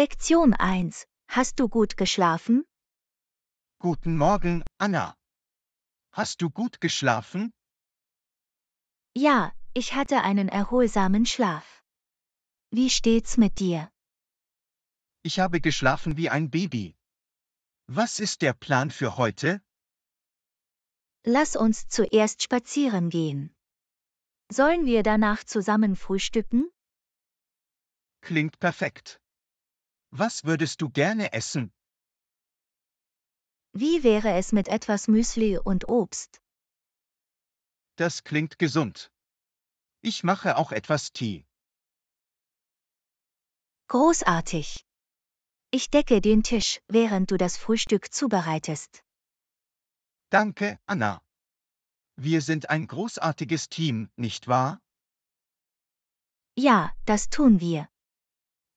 Lektion 1. Hast du gut geschlafen? Guten Morgen, Anna. Hast du gut geschlafen? Ja, ich hatte einen erholsamen Schlaf. Wie steht's mit dir? Ich habe geschlafen wie ein Baby. Was ist der Plan für heute? Lass uns zuerst spazieren gehen. Sollen wir danach zusammen frühstücken? Klingt perfekt. Was würdest du gerne essen? Wie wäre es mit etwas Müsli und Obst? Das klingt gesund. Ich mache auch etwas Tee. Großartig. Ich decke den Tisch, während du das Frühstück zubereitest. Danke, Anna. Wir sind ein großartiges Team, nicht wahr? Ja, das tun wir.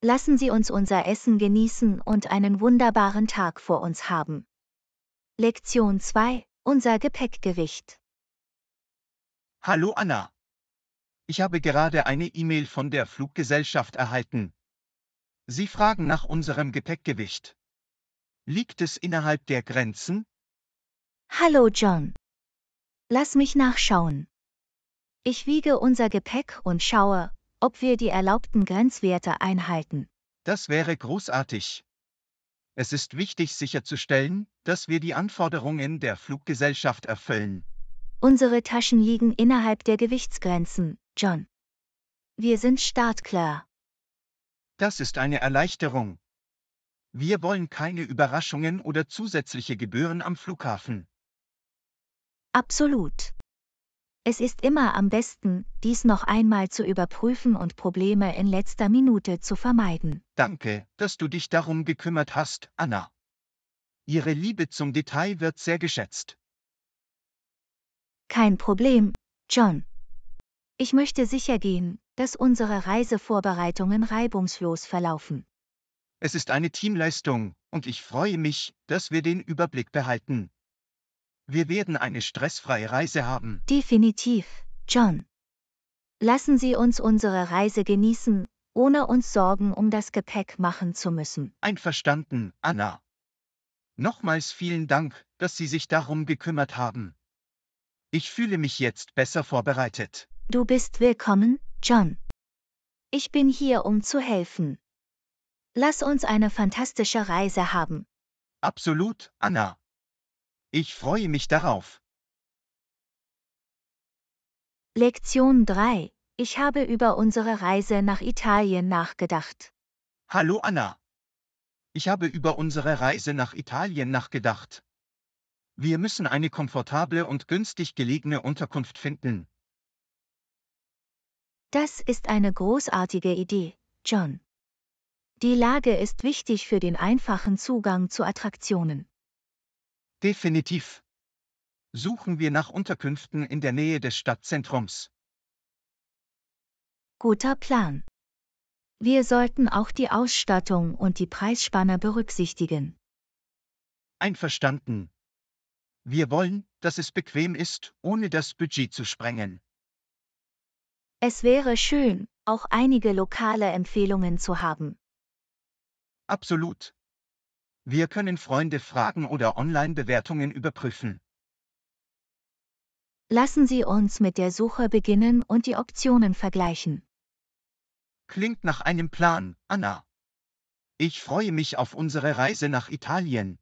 Lassen Sie uns unser Essen genießen und einen wunderbaren Tag vor uns haben. Lektion 2. Unser Gepäckgewicht. Hallo Anna. Ich habe gerade eine E-Mail von der Fluggesellschaft erhalten. Sie fragen nach unserem Gepäckgewicht. Liegt es innerhalb der Grenzen? Hallo John. Lass mich nachschauen. Ich wiege unser Gepäck und schaue, ob wir die erlaubten Grenzwerte einhalten. Das wäre großartig. Es ist wichtig sicherzustellen, dass wir die Anforderungen der Fluggesellschaft erfüllen. Unsere Taschen liegen innerhalb der Gewichtsgrenzen, John. Wir sind startklar. Das ist eine Erleichterung. Wir wollen keine Überraschungen oder zusätzliche Gebühren am Flughafen. Absolut. Es ist immer am besten, dies noch einmal zu überprüfen und Probleme in letzter Minute zu vermeiden. Danke, dass du dich darum gekümmert hast, Anna. Ihre Liebe zum Detail wird sehr geschätzt. Kein Problem, John. Ich möchte sicher gehen, dass unsere Reisevorbereitungen reibungslos verlaufen. Es ist eine Teamleistung, und ich freue mich, dass wir den Überblick behalten. Wir werden eine stressfreie Reise haben. Definitiv, John. Lassen Sie uns unsere Reise genießen, ohne uns Sorgen um das Gepäck machen zu müssen. Einverstanden, Anna. Nochmals vielen Dank, dass Sie sich darum gekümmert haben. Ich fühle mich jetzt besser vorbereitet. Du bist willkommen, John. Ich bin hier, um zu helfen. Lass uns eine fantastische Reise haben. Absolut, Anna. Ich freue mich darauf. Lektion 3. Ich habe über unsere Reise nach Italien nachgedacht. Hallo Anna. Ich habe über unsere Reise nach Italien nachgedacht. Wir müssen eine komfortable und günstig gelegene Unterkunft finden. Das ist eine großartige Idee, John. Die Lage ist wichtig für den einfachen Zugang zu Attraktionen. Definitiv. Suchen wir nach Unterkünften in der Nähe des Stadtzentrums. Guter Plan. Wir sollten auch die Ausstattung und die Preisspanne berücksichtigen. Einverstanden. Wir wollen, dass es bequem ist, ohne das Budget zu sprengen. Es wäre schön, auch einige lokale Empfehlungen zu haben. Absolut. Wir können Freunde fragen oder Online-Bewertungen überprüfen. Lassen Sie uns mit der Suche beginnen und die Optionen vergleichen. Klingt nach einem Plan, Anna. Ich freue mich auf unsere Reise nach Italien.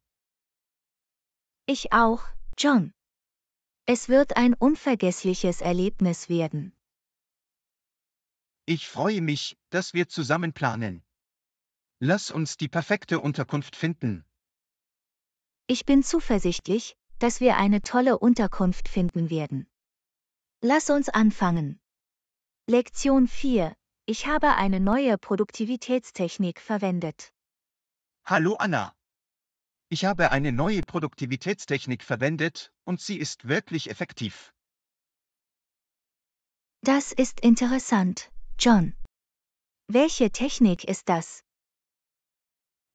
Ich auch, John. Es wird ein unvergessliches Erlebnis werden. Ich freue mich, dass wir zusammen planen. Lass uns die perfekte Unterkunft finden. Ich bin zuversichtlich, dass wir eine tolle Unterkunft finden werden. Lass uns anfangen. Lektion 4. Ich habe eine neue Produktivitätstechnik verwendet. Hallo Anna. Ich habe eine neue Produktivitätstechnik verwendet und sie ist wirklich effektiv. Das ist interessant, John. Welche Technik ist das?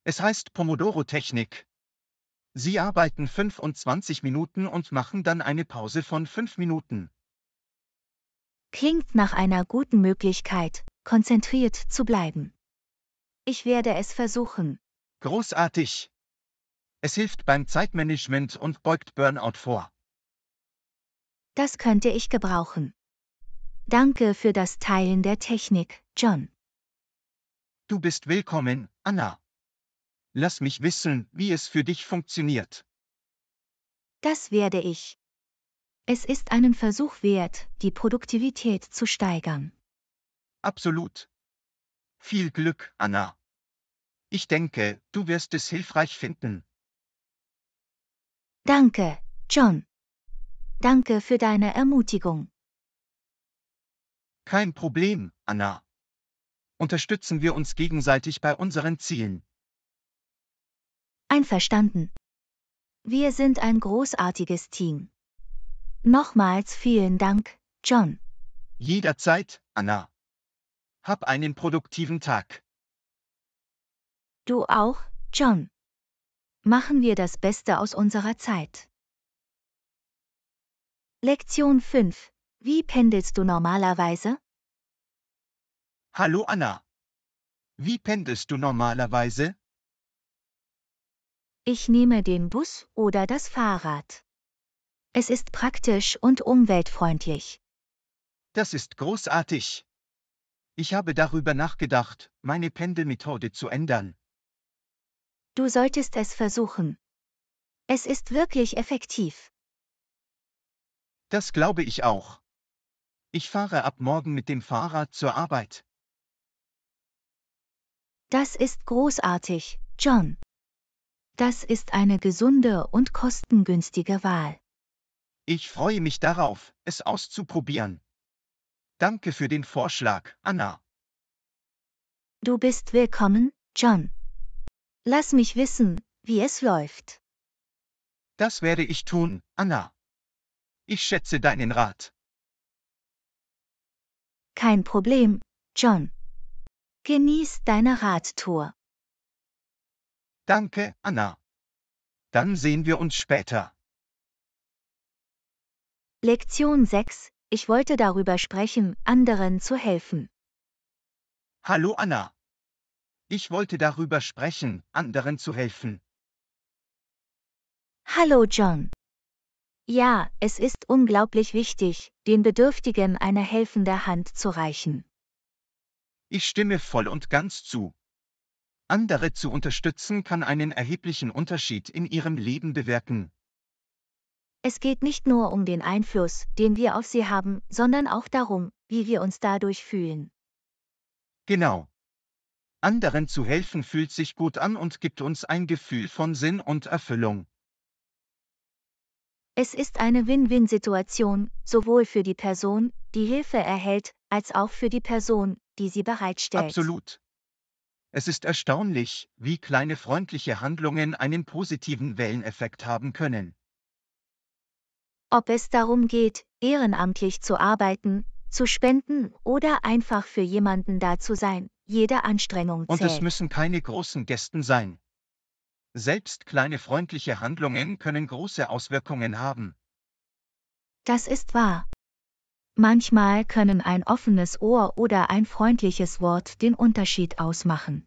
Es heißt Pomodoro-Technik. Sie arbeiten 25 Minuten und machen dann eine Pause von 5 Minuten. Klingt nach einer guten Möglichkeit, konzentriert zu bleiben. Ich werde es versuchen. Großartig. Es hilft beim Zeitmanagement und beugt Burnout vor. Das könnte ich gebrauchen. Danke für das Teilen der Technik, John. Du bist willkommen, Anna. Lass mich wissen, wie es für dich funktioniert. Das werde ich. Es ist einen Versuch wert, die Produktivität zu steigern. Absolut. Viel Glück, Anna. Ich denke, du wirst es hilfreich finden. Danke, John. Danke für deine Ermutigung. Kein Problem, Anna. Unterstützen wir uns gegenseitig bei unseren Zielen. Einverstanden. Wir sind ein großartiges Team. Nochmals vielen Dank, John. Jederzeit, Anna. Hab einen produktiven Tag. Du auch, John. Machen wir das Beste aus unserer Zeit. Lektion 5. Wie pendelst du normalerweise? Hallo Anna. Wie pendelst du normalerweise? Ich nehme den Bus oder das Fahrrad. Es ist praktisch und umweltfreundlich. Das ist großartig. Ich habe darüber nachgedacht, meine Pendelmethode zu ändern. Du solltest es versuchen. Es ist wirklich effektiv. Das glaube ich auch. Ich fahre ab morgen mit dem Fahrrad zur Arbeit. Das ist großartig, John. Das ist eine gesunde und kostengünstige Wahl. Ich freue mich darauf, es auszuprobieren. Danke für den Vorschlag, Anna. Du bist willkommen, John. Lass mich wissen, wie es läuft. Das werde ich tun, Anna. Ich schätze deinen Rat. Kein Problem, John. Genieß deine Radtour. Danke, Anna. Dann sehen wir uns später. Lektion 6. Ich wollte darüber sprechen, anderen zu helfen. Hallo Anna. Ich wollte darüber sprechen, anderen zu helfen. Hallo John. Ja, es ist unglaublich wichtig, den Bedürftigen eine helfende Hand zu reichen. Ich stimme voll und ganz zu. Andere zu unterstützen kann einen erheblichen Unterschied in ihrem Leben bewirken. Es geht nicht nur um den Einfluss, den wir auf sie haben, sondern auch darum, wie wir uns dadurch fühlen. Genau. Anderen zu helfen fühlt sich gut an und gibt uns ein Gefühl von Sinn und Erfüllung. Es ist eine Win-Win-Situation, sowohl für die Person, die Hilfe erhält, als auch für die Person, die sie bereitstellt. Absolut. Es ist erstaunlich, wie kleine freundliche Handlungen einen positiven Welleneffekt haben können. Ob es darum geht, ehrenamtlich zu arbeiten, zu spenden oder einfach für jemanden da zu sein, jede Anstrengung zählt. Und es müssen keine großen Gästen sein. Selbst kleine freundliche Handlungen können große Auswirkungen haben. Das ist wahr. Manchmal können ein offenes Ohr oder ein freundliches Wort den Unterschied ausmachen.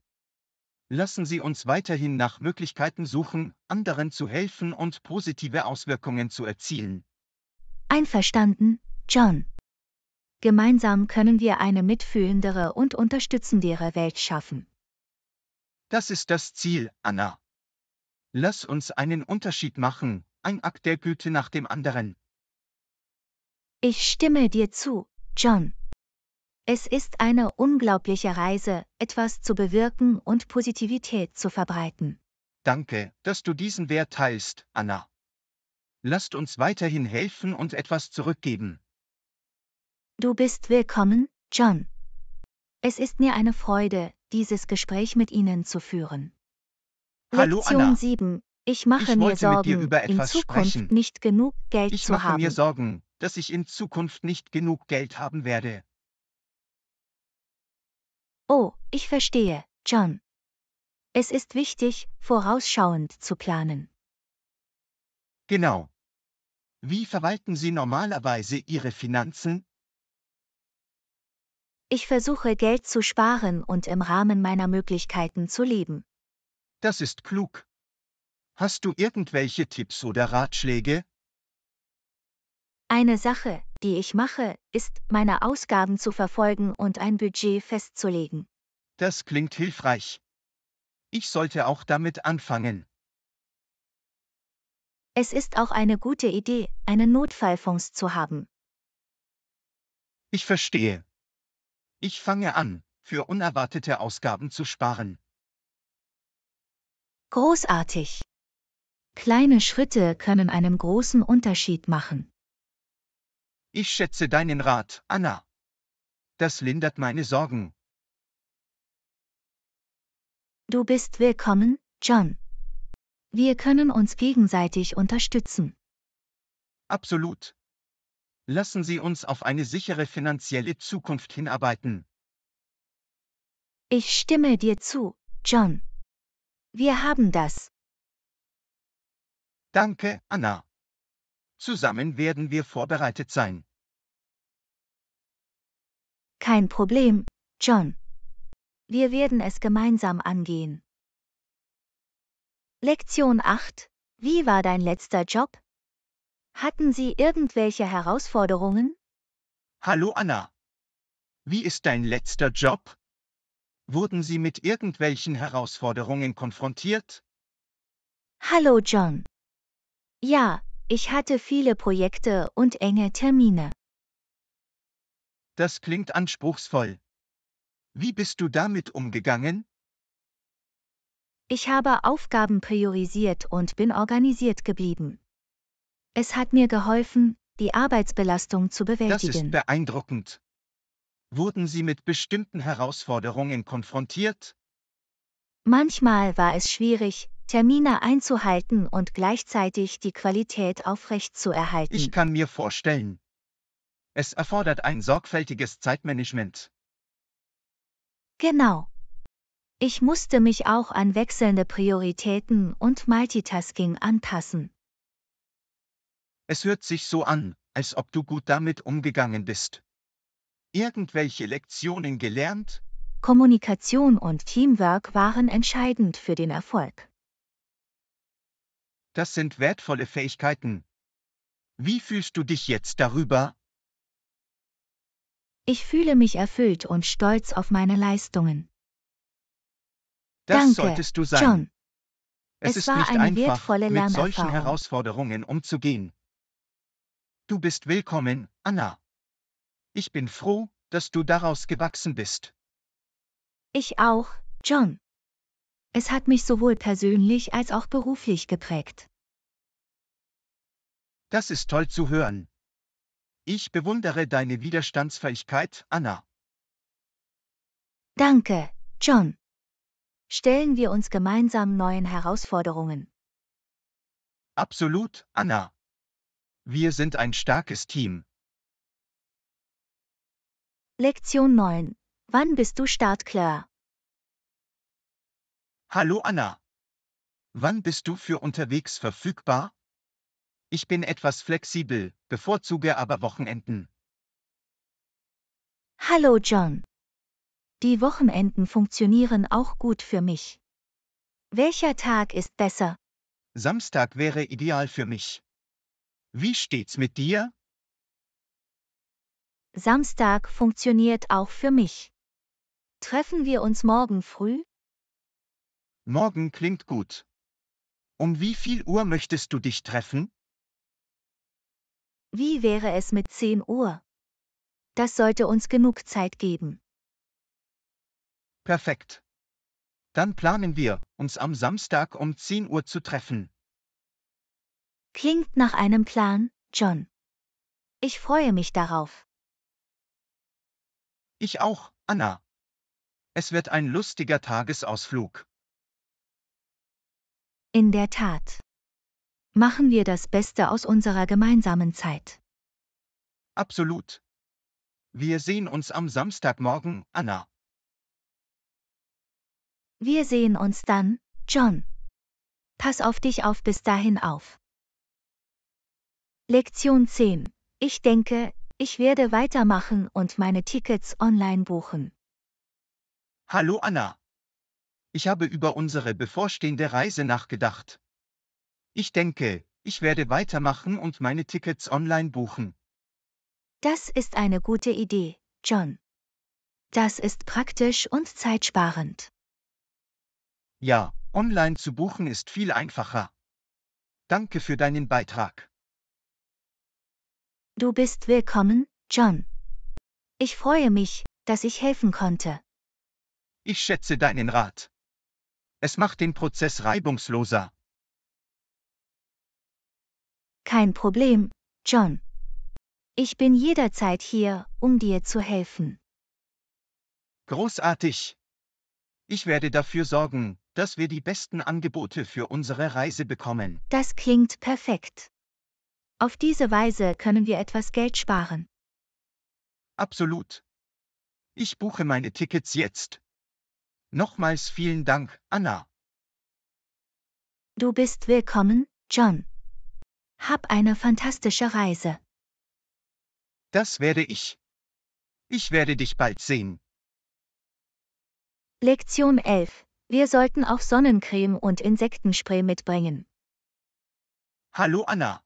Lassen Sie uns weiterhin nach Möglichkeiten suchen, anderen zu helfen und positive Auswirkungen zu erzielen. Einverstanden, John. Gemeinsam können wir eine mitfühlendere und unterstützendere Welt schaffen. Das ist das Ziel, Anna. Lass uns einen Unterschied machen, ein Akt der Güte nach dem anderen. Ich stimme dir zu, John. Es ist eine unglaubliche Reise, etwas zu bewirken und Positivität zu verbreiten. Danke, dass du diesen Wert teilst, Anna. Lasst uns weiterhin helfen und etwas zurückgeben. Du bist willkommen, John. Es ist mir eine Freude, dieses Gespräch mit Ihnen zu führen. Hallo Lektion Anna. 7. Ich mache ich mir Sorgen, in Zukunft sprechen. nicht genug Geld ich zu haben. Ich mache mir Sorgen, dass ich in Zukunft nicht genug Geld haben werde. Oh, ich verstehe, John. Es ist wichtig, vorausschauend zu planen. Genau. Wie verwalten Sie normalerweise Ihre Finanzen? Ich versuche Geld zu sparen und im Rahmen meiner Möglichkeiten zu leben. Das ist klug. Hast du irgendwelche Tipps oder Ratschläge? Eine Sache, die ich mache, ist, meine Ausgaben zu verfolgen und ein Budget festzulegen. Das klingt hilfreich. Ich sollte auch damit anfangen. Es ist auch eine gute Idee, einen Notfallfonds zu haben. Ich verstehe. Ich fange an, für unerwartete Ausgaben zu sparen. Großartig. Kleine Schritte können einen großen Unterschied machen. Ich schätze deinen Rat, Anna. Das lindert meine Sorgen. Du bist willkommen, John. Wir können uns gegenseitig unterstützen. Absolut. Lassen Sie uns auf eine sichere finanzielle Zukunft hinarbeiten. Ich stimme dir zu, John. Wir haben das. Danke, Anna. Zusammen werden wir vorbereitet sein. Kein Problem, John. Wir werden es gemeinsam angehen. Lektion 8. Wie war dein letzter Job? Hatten Sie irgendwelche Herausforderungen? Hallo Anna. Wie ist dein letzter Job? Wurden Sie mit irgendwelchen Herausforderungen konfrontiert? Hallo John. Ja, ich hatte viele Projekte und enge Termine. Das klingt anspruchsvoll. Wie bist du damit umgegangen? Ich habe Aufgaben priorisiert und bin organisiert geblieben. Es hat mir geholfen, die Arbeitsbelastung zu bewältigen. Das ist beeindruckend. Wurden Sie mit bestimmten Herausforderungen konfrontiert? Manchmal war es schwierig, Termine einzuhalten und gleichzeitig die Qualität aufrechtzuerhalten. Ich kann mir vorstellen, es erfordert ein sorgfältiges Zeitmanagement. Genau. Ich musste mich auch an wechselnde Prioritäten und Multitasking anpassen. Es hört sich so an, als ob du gut damit umgegangen bist. Irgendwelche Lektionen gelernt? Kommunikation und Teamwork waren entscheidend für den Erfolg. Das sind wertvolle Fähigkeiten. Wie fühlst du dich jetzt darüber? Ich fühle mich erfüllt und stolz auf meine Leistungen. Das Danke, solltest du sein. John. Es, es ist war nicht eine einfach, wertvolle mit solchen Herausforderungen umzugehen. Du bist willkommen, Anna. Ich bin froh, dass du daraus gewachsen bist. Ich auch, John. Es hat mich sowohl persönlich als auch beruflich geprägt. Das ist toll zu hören. Ich bewundere deine Widerstandsfähigkeit, Anna. Danke, John. Stellen wir uns gemeinsam neuen Herausforderungen. Absolut, Anna. Wir sind ein starkes Team. Lektion 9. Wann bist du startklar? Hallo Anna. Wann bist du für unterwegs verfügbar? Ich bin etwas flexibel, bevorzuge aber Wochenenden. Hallo John. Die Wochenenden funktionieren auch gut für mich. Welcher Tag ist besser? Samstag wäre ideal für mich. Wie steht's mit dir? Samstag funktioniert auch für mich. Treffen wir uns morgen früh? Morgen klingt gut. Um wie viel Uhr möchtest du dich treffen? Wie wäre es mit 10 Uhr? Das sollte uns genug Zeit geben. Perfekt. Dann planen wir, uns am Samstag um 10 Uhr zu treffen. Klingt nach einem Plan, John. Ich freue mich darauf. Ich auch, Anna. Es wird ein lustiger Tagesausflug. In der Tat. Machen wir das Beste aus unserer gemeinsamen Zeit. Absolut. Wir sehen uns am Samstagmorgen, Anna. Wir sehen uns dann, John. Pass auf dich auf bis dahin auf. Lektion 10. Ich denke, ich werde weitermachen und meine Tickets online buchen. Hallo Anna. Ich habe über unsere bevorstehende Reise nachgedacht. Ich denke, ich werde weitermachen und meine Tickets online buchen. Das ist eine gute Idee, John. Das ist praktisch und zeitsparend. Ja, online zu buchen ist viel einfacher. Danke für deinen Beitrag. Du bist willkommen, John. Ich freue mich, dass ich helfen konnte. Ich schätze deinen Rat. Es macht den Prozess reibungsloser. Kein Problem, John. Ich bin jederzeit hier, um dir zu helfen. Großartig. Ich werde dafür sorgen, dass wir die besten Angebote für unsere Reise bekommen. Das klingt perfekt. Auf diese Weise können wir etwas Geld sparen. Absolut. Ich buche meine Tickets jetzt. Nochmals vielen Dank, Anna. Du bist willkommen, John. Hab eine fantastische Reise. Das werde ich. Ich werde dich bald sehen. Lektion 11. Wir sollten auch Sonnencreme und Insektenspray mitbringen. Hallo Anna.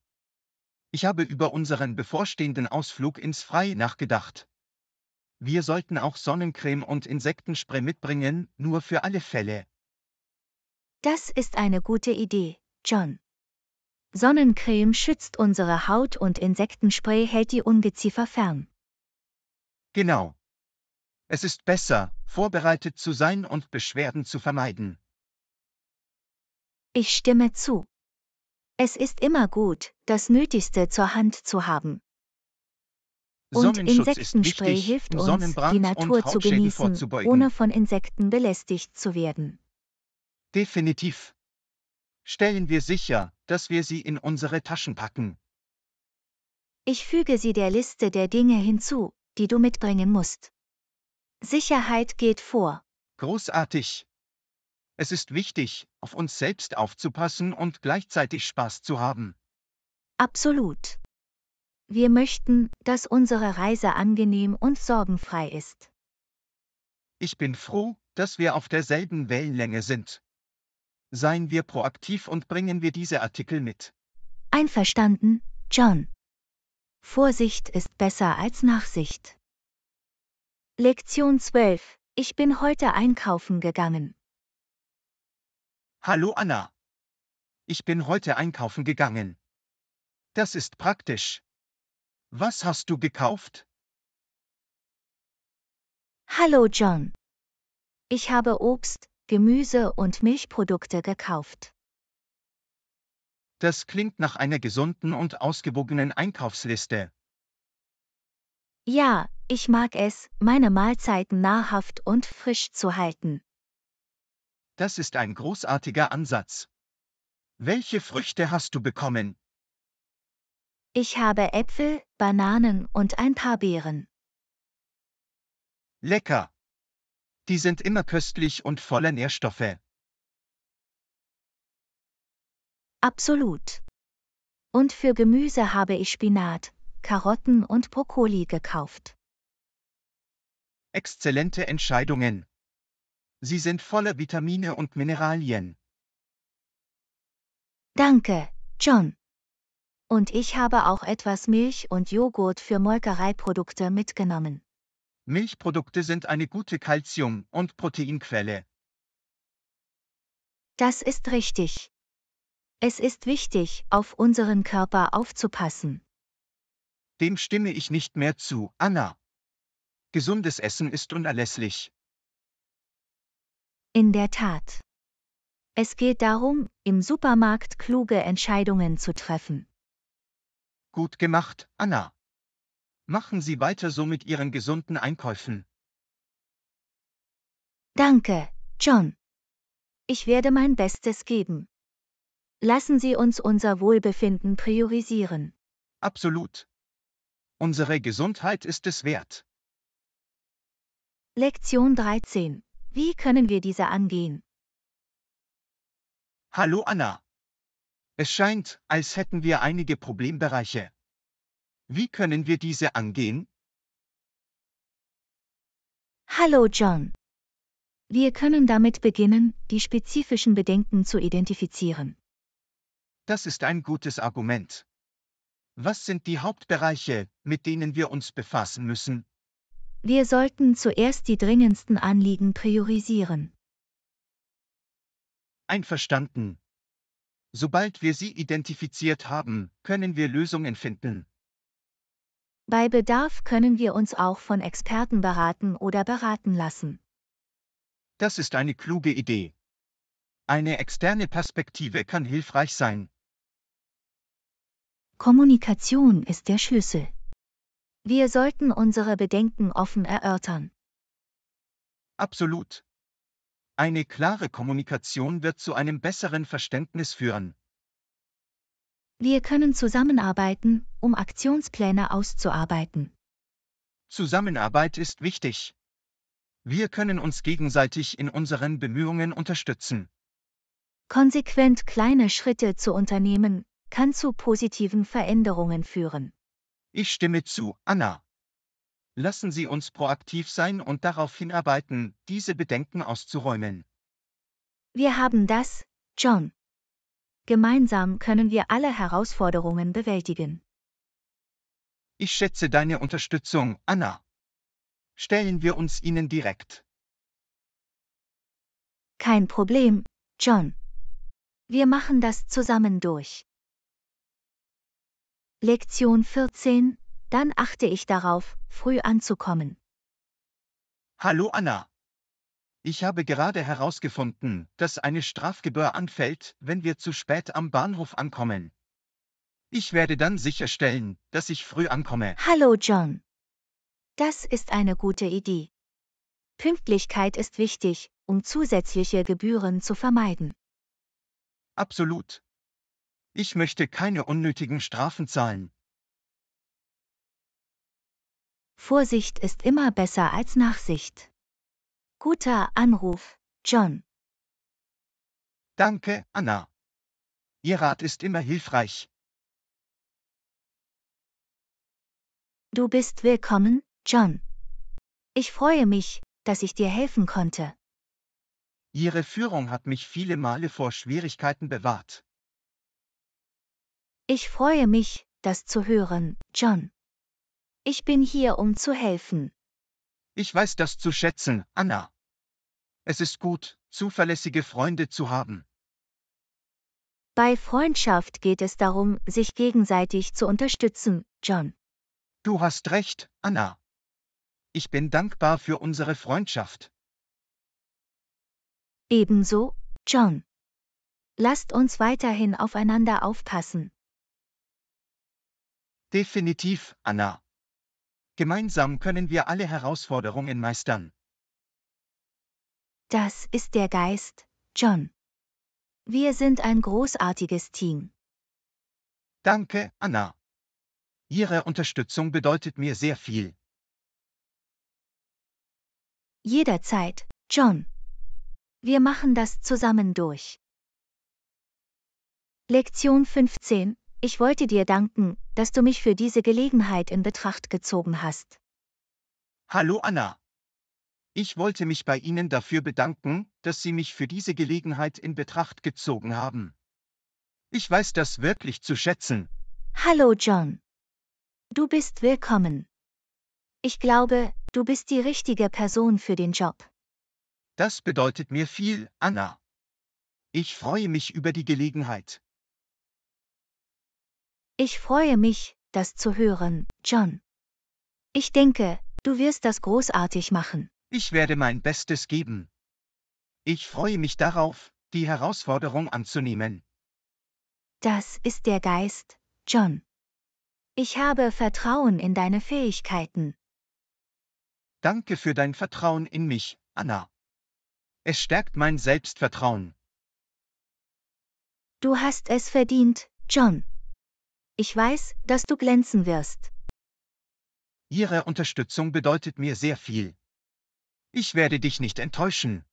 Ich habe über unseren bevorstehenden Ausflug ins Freie nachgedacht. Wir sollten auch Sonnencreme und Insektenspray mitbringen, nur für alle Fälle. Das ist eine gute Idee, John. Sonnencreme schützt unsere Haut und Insektenspray hält die Ungeziefer fern. Genau. Es ist besser, vorbereitet zu sein und Beschwerden zu vermeiden. Ich stimme zu. Es ist immer gut, das Nötigste zur Hand zu haben. Und Insektenspray hilft uns, die Natur zu genießen, ohne von Insekten belästigt zu werden. Definitiv. Stellen wir sicher, dass wir sie in unsere Taschen packen. Ich füge sie der Liste der Dinge hinzu, die du mitbringen musst. Sicherheit geht vor. Großartig. Es ist wichtig, auf uns selbst aufzupassen und gleichzeitig Spaß zu haben. Absolut. Wir möchten, dass unsere Reise angenehm und sorgenfrei ist. Ich bin froh, dass wir auf derselben Wellenlänge sind. Seien wir proaktiv und bringen wir diese Artikel mit. Einverstanden, John. Vorsicht ist besser als Nachsicht. Lektion 12. Ich bin heute einkaufen gegangen. Hallo Anna. Ich bin heute einkaufen gegangen. Das ist praktisch. Was hast du gekauft? Hallo John. Ich habe Obst, Gemüse und Milchprodukte gekauft. Das klingt nach einer gesunden und ausgewogenen Einkaufsliste. Ja, ich mag es, meine Mahlzeiten nahrhaft und frisch zu halten. Das ist ein großartiger Ansatz. Welche Früchte hast du bekommen? Ich habe Äpfel, Bananen und ein paar Beeren. Lecker. Die sind immer köstlich und voller Nährstoffe. Absolut. Und für Gemüse habe ich Spinat, Karotten und Brokkoli gekauft. Exzellente Entscheidungen. Sie sind voller Vitamine und Mineralien. Danke, John. Und ich habe auch etwas Milch und Joghurt für Molkereiprodukte mitgenommen. Milchprodukte sind eine gute Kalzium- und Proteinquelle. Das ist richtig. Es ist wichtig, auf unseren Körper aufzupassen. Dem stimme ich nicht mehr zu, Anna. Gesundes Essen ist unerlässlich. In der Tat. Es geht darum, im Supermarkt kluge Entscheidungen zu treffen. Gut gemacht, Anna. Machen Sie weiter so mit Ihren gesunden Einkäufen. Danke, John. Ich werde mein Bestes geben. Lassen Sie uns unser Wohlbefinden priorisieren. Absolut. Unsere Gesundheit ist es wert. Lektion 13. Wie können wir diese angehen? Hallo Anna. Es scheint, als hätten wir einige Problembereiche. Wie können wir diese angehen? Hallo John. Wir können damit beginnen, die spezifischen Bedenken zu identifizieren. Das ist ein gutes Argument. Was sind die Hauptbereiche, mit denen wir uns befassen müssen? Wir sollten zuerst die dringendsten Anliegen priorisieren. Einverstanden, Sobald wir sie identifiziert haben, können wir Lösungen finden. Bei Bedarf können wir uns auch von Experten beraten oder beraten lassen. Das ist eine kluge Idee. Eine externe Perspektive kann hilfreich sein. Kommunikation ist der Schlüssel. Wir sollten unsere Bedenken offen erörtern. Absolut. Eine klare Kommunikation wird zu einem besseren Verständnis führen. Wir können zusammenarbeiten, um Aktionspläne auszuarbeiten. Zusammenarbeit ist wichtig. Wir können uns gegenseitig in unseren Bemühungen unterstützen. Konsequent kleine Schritte zu unternehmen, kann zu positiven Veränderungen führen. Ich stimme zu, Anna. Lassen Sie uns proaktiv sein und darauf hinarbeiten, diese Bedenken auszuräumen. Wir haben das, John. Gemeinsam können wir alle Herausforderungen bewältigen. Ich schätze deine Unterstützung, Anna. Stellen wir uns ihnen direkt. Kein Problem, John. Wir machen das zusammen durch. Lektion 14 dann achte ich darauf, früh anzukommen. Hallo Anna. Ich habe gerade herausgefunden, dass eine Strafgebühr anfällt, wenn wir zu spät am Bahnhof ankommen. Ich werde dann sicherstellen, dass ich früh ankomme. Hallo John. Das ist eine gute Idee. Pünktlichkeit ist wichtig, um zusätzliche Gebühren zu vermeiden. Absolut. Ich möchte keine unnötigen Strafen zahlen. Vorsicht ist immer besser als Nachsicht. Guter Anruf, John. Danke, Anna. Ihr Rat ist immer hilfreich. Du bist willkommen, John. Ich freue mich, dass ich dir helfen konnte. Ihre Führung hat mich viele Male vor Schwierigkeiten bewahrt. Ich freue mich, das zu hören, John. Ich bin hier, um zu helfen. Ich weiß das zu schätzen, Anna. Es ist gut, zuverlässige Freunde zu haben. Bei Freundschaft geht es darum, sich gegenseitig zu unterstützen, John. Du hast recht, Anna. Ich bin dankbar für unsere Freundschaft. Ebenso, John. Lasst uns weiterhin aufeinander aufpassen. Definitiv, Anna. Gemeinsam können wir alle Herausforderungen meistern. Das ist der Geist, John. Wir sind ein großartiges Team. Danke, Anna. Ihre Unterstützung bedeutet mir sehr viel. Jederzeit, John. Wir machen das zusammen durch. Lektion 15 ich wollte dir danken, dass du mich für diese Gelegenheit in Betracht gezogen hast. Hallo Anna. Ich wollte mich bei Ihnen dafür bedanken, dass Sie mich für diese Gelegenheit in Betracht gezogen haben. Ich weiß das wirklich zu schätzen. Hallo John. Du bist willkommen. Ich glaube, du bist die richtige Person für den Job. Das bedeutet mir viel, Anna. Ich freue mich über die Gelegenheit. Ich freue mich, das zu hören, John. Ich denke, du wirst das großartig machen. Ich werde mein Bestes geben. Ich freue mich darauf, die Herausforderung anzunehmen. Das ist der Geist, John. Ich habe Vertrauen in deine Fähigkeiten. Danke für dein Vertrauen in mich, Anna. Es stärkt mein Selbstvertrauen. Du hast es verdient, John. Ich weiß, dass du glänzen wirst. Ihre Unterstützung bedeutet mir sehr viel. Ich werde dich nicht enttäuschen.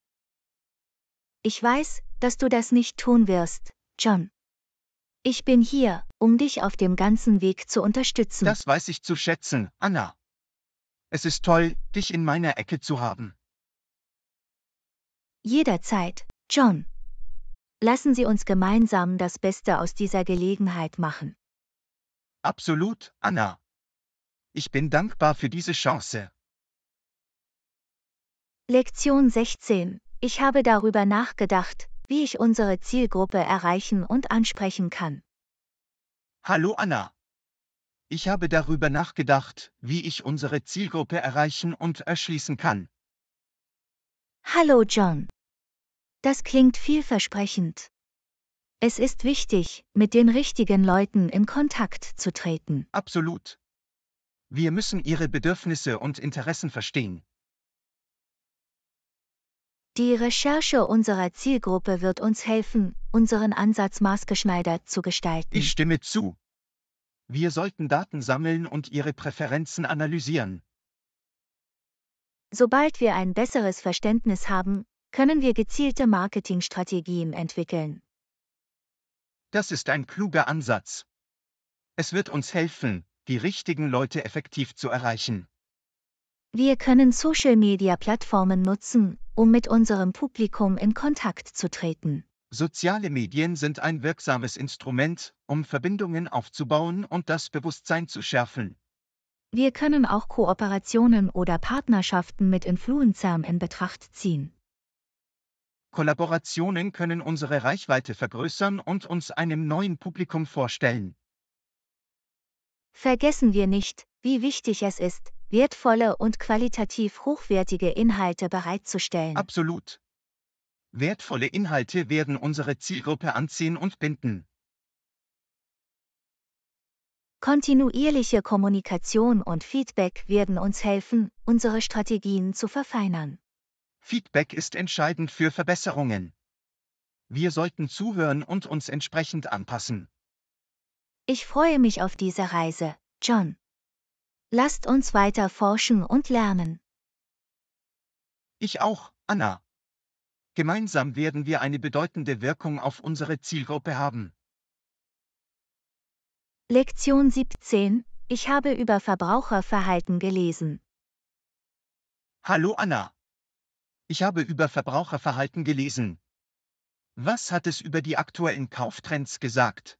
Ich weiß, dass du das nicht tun wirst, John. Ich bin hier, um dich auf dem ganzen Weg zu unterstützen. Das weiß ich zu schätzen, Anna. Es ist toll, dich in meiner Ecke zu haben. Jederzeit, John. Lassen Sie uns gemeinsam das Beste aus dieser Gelegenheit machen. Absolut, Anna. Ich bin dankbar für diese Chance. Lektion 16. Ich habe darüber nachgedacht, wie ich unsere Zielgruppe erreichen und ansprechen kann. Hallo Anna. Ich habe darüber nachgedacht, wie ich unsere Zielgruppe erreichen und erschließen kann. Hallo John. Das klingt vielversprechend. Es ist wichtig, mit den richtigen Leuten in Kontakt zu treten. Absolut. Wir müssen ihre Bedürfnisse und Interessen verstehen. Die Recherche unserer Zielgruppe wird uns helfen, unseren Ansatz maßgeschneidert zu gestalten. Ich stimme zu. Wir sollten Daten sammeln und ihre Präferenzen analysieren. Sobald wir ein besseres Verständnis haben, können wir gezielte Marketingstrategien entwickeln. Das ist ein kluger Ansatz. Es wird uns helfen, die richtigen Leute effektiv zu erreichen. Wir können Social-Media-Plattformen nutzen, um mit unserem Publikum in Kontakt zu treten. Soziale Medien sind ein wirksames Instrument, um Verbindungen aufzubauen und das Bewusstsein zu schärfen. Wir können auch Kooperationen oder Partnerschaften mit Influencern in Betracht ziehen. Kollaborationen können unsere Reichweite vergrößern und uns einem neuen Publikum vorstellen. Vergessen wir nicht, wie wichtig es ist, wertvolle und qualitativ hochwertige Inhalte bereitzustellen. Absolut. Wertvolle Inhalte werden unsere Zielgruppe anziehen und binden. Kontinuierliche Kommunikation und Feedback werden uns helfen, unsere Strategien zu verfeinern. Feedback ist entscheidend für Verbesserungen. Wir sollten zuhören und uns entsprechend anpassen. Ich freue mich auf diese Reise, John. Lasst uns weiter forschen und lernen. Ich auch, Anna. Gemeinsam werden wir eine bedeutende Wirkung auf unsere Zielgruppe haben. Lektion 17. Ich habe über Verbraucherverhalten gelesen. Hallo Anna. Ich habe über Verbraucherverhalten gelesen. Was hat es über die aktuellen Kauftrends gesagt?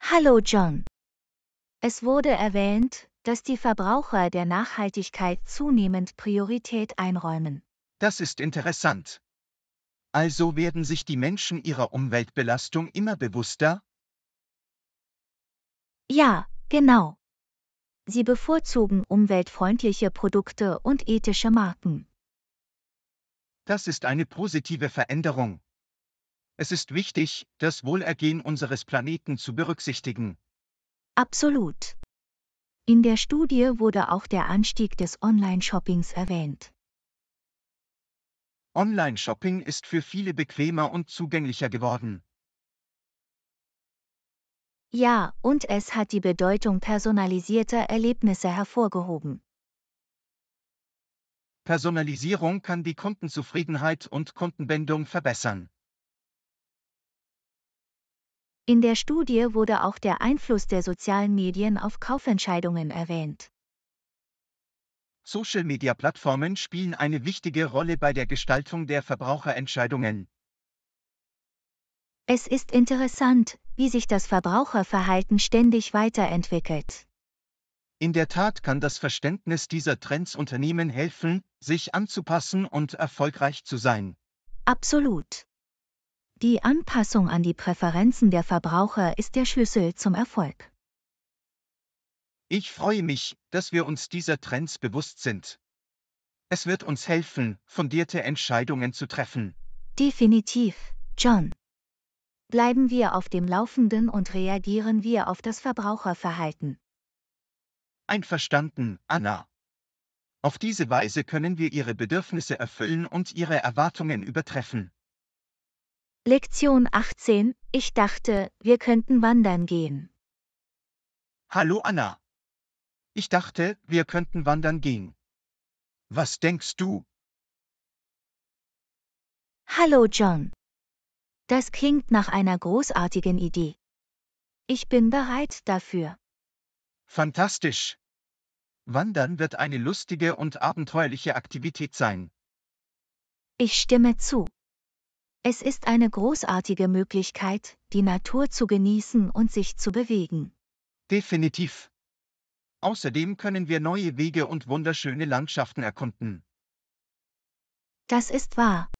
Hallo John. Es wurde erwähnt, dass die Verbraucher der Nachhaltigkeit zunehmend Priorität einräumen. Das ist interessant. Also werden sich die Menschen ihrer Umweltbelastung immer bewusster? Ja, genau. Sie bevorzugen umweltfreundliche Produkte und ethische Marken. Das ist eine positive Veränderung. Es ist wichtig, das Wohlergehen unseres Planeten zu berücksichtigen. Absolut. In der Studie wurde auch der Anstieg des Online-Shoppings erwähnt. Online-Shopping ist für viele bequemer und zugänglicher geworden. Ja, und es hat die Bedeutung personalisierter Erlebnisse hervorgehoben. Personalisierung kann die Kundenzufriedenheit und Kundenbindung verbessern. In der Studie wurde auch der Einfluss der sozialen Medien auf Kaufentscheidungen erwähnt. Social-Media-Plattformen spielen eine wichtige Rolle bei der Gestaltung der Verbraucherentscheidungen. Es ist interessant, wie sich das Verbraucherverhalten ständig weiterentwickelt. In der Tat kann das Verständnis dieser Trends Unternehmen helfen, sich anzupassen und erfolgreich zu sein. Absolut. Die Anpassung an die Präferenzen der Verbraucher ist der Schlüssel zum Erfolg. Ich freue mich, dass wir uns dieser Trends bewusst sind. Es wird uns helfen, fundierte Entscheidungen zu treffen. Definitiv, John. Bleiben wir auf dem Laufenden und reagieren wir auf das Verbraucherverhalten. Einverstanden, Anna. Auf diese Weise können wir ihre Bedürfnisse erfüllen und ihre Erwartungen übertreffen. Lektion 18. Ich dachte, wir könnten wandern gehen. Hallo Anna. Ich dachte, wir könnten wandern gehen. Was denkst du? Hallo John. Das klingt nach einer großartigen Idee. Ich bin bereit dafür. Fantastisch. Wandern wird eine lustige und abenteuerliche Aktivität sein. Ich stimme zu. Es ist eine großartige Möglichkeit, die Natur zu genießen und sich zu bewegen. Definitiv. Außerdem können wir neue Wege und wunderschöne Landschaften erkunden. Das ist wahr.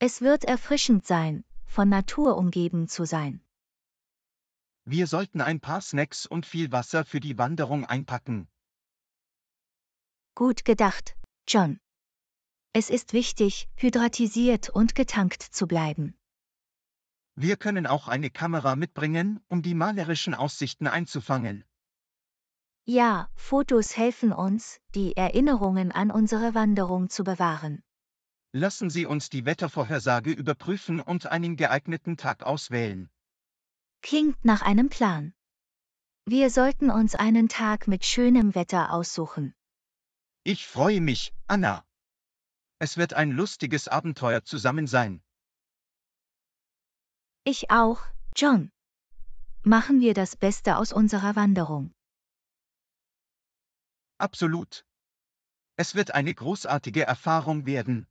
Es wird erfrischend sein, von Natur umgeben zu sein. Wir sollten ein paar Snacks und viel Wasser für die Wanderung einpacken. Gut gedacht, John. Es ist wichtig, hydratisiert und getankt zu bleiben. Wir können auch eine Kamera mitbringen, um die malerischen Aussichten einzufangen. Ja, Fotos helfen uns, die Erinnerungen an unsere Wanderung zu bewahren. Lassen Sie uns die Wettervorhersage überprüfen und einen geeigneten Tag auswählen. Klingt nach einem Plan. Wir sollten uns einen Tag mit schönem Wetter aussuchen. Ich freue mich, Anna. Es wird ein lustiges Abenteuer zusammen sein. Ich auch, John. Machen wir das Beste aus unserer Wanderung. Absolut. Es wird eine großartige Erfahrung werden.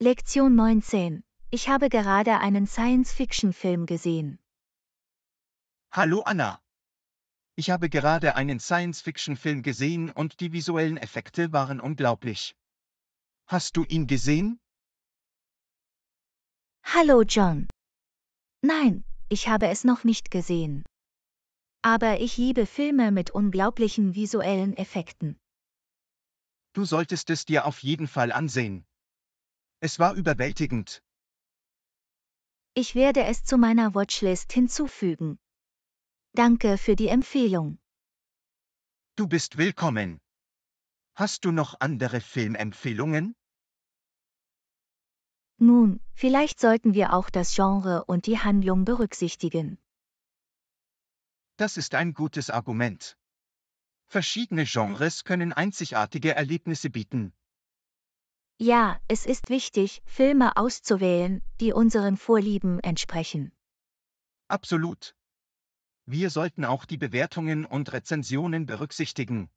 Lektion 19. Ich habe gerade einen Science-Fiction-Film gesehen. Hallo Anna. Ich habe gerade einen Science-Fiction-Film gesehen und die visuellen Effekte waren unglaublich. Hast du ihn gesehen? Hallo John. Nein, ich habe es noch nicht gesehen. Aber ich liebe Filme mit unglaublichen visuellen Effekten. Du solltest es dir auf jeden Fall ansehen. Es war überwältigend. Ich werde es zu meiner Watchlist hinzufügen. Danke für die Empfehlung. Du bist willkommen. Hast du noch andere Filmempfehlungen? Nun, vielleicht sollten wir auch das Genre und die Handlung berücksichtigen. Das ist ein gutes Argument. Verschiedene Genres können einzigartige Erlebnisse bieten, ja, es ist wichtig, Filme auszuwählen, die unseren Vorlieben entsprechen. Absolut. Wir sollten auch die Bewertungen und Rezensionen berücksichtigen.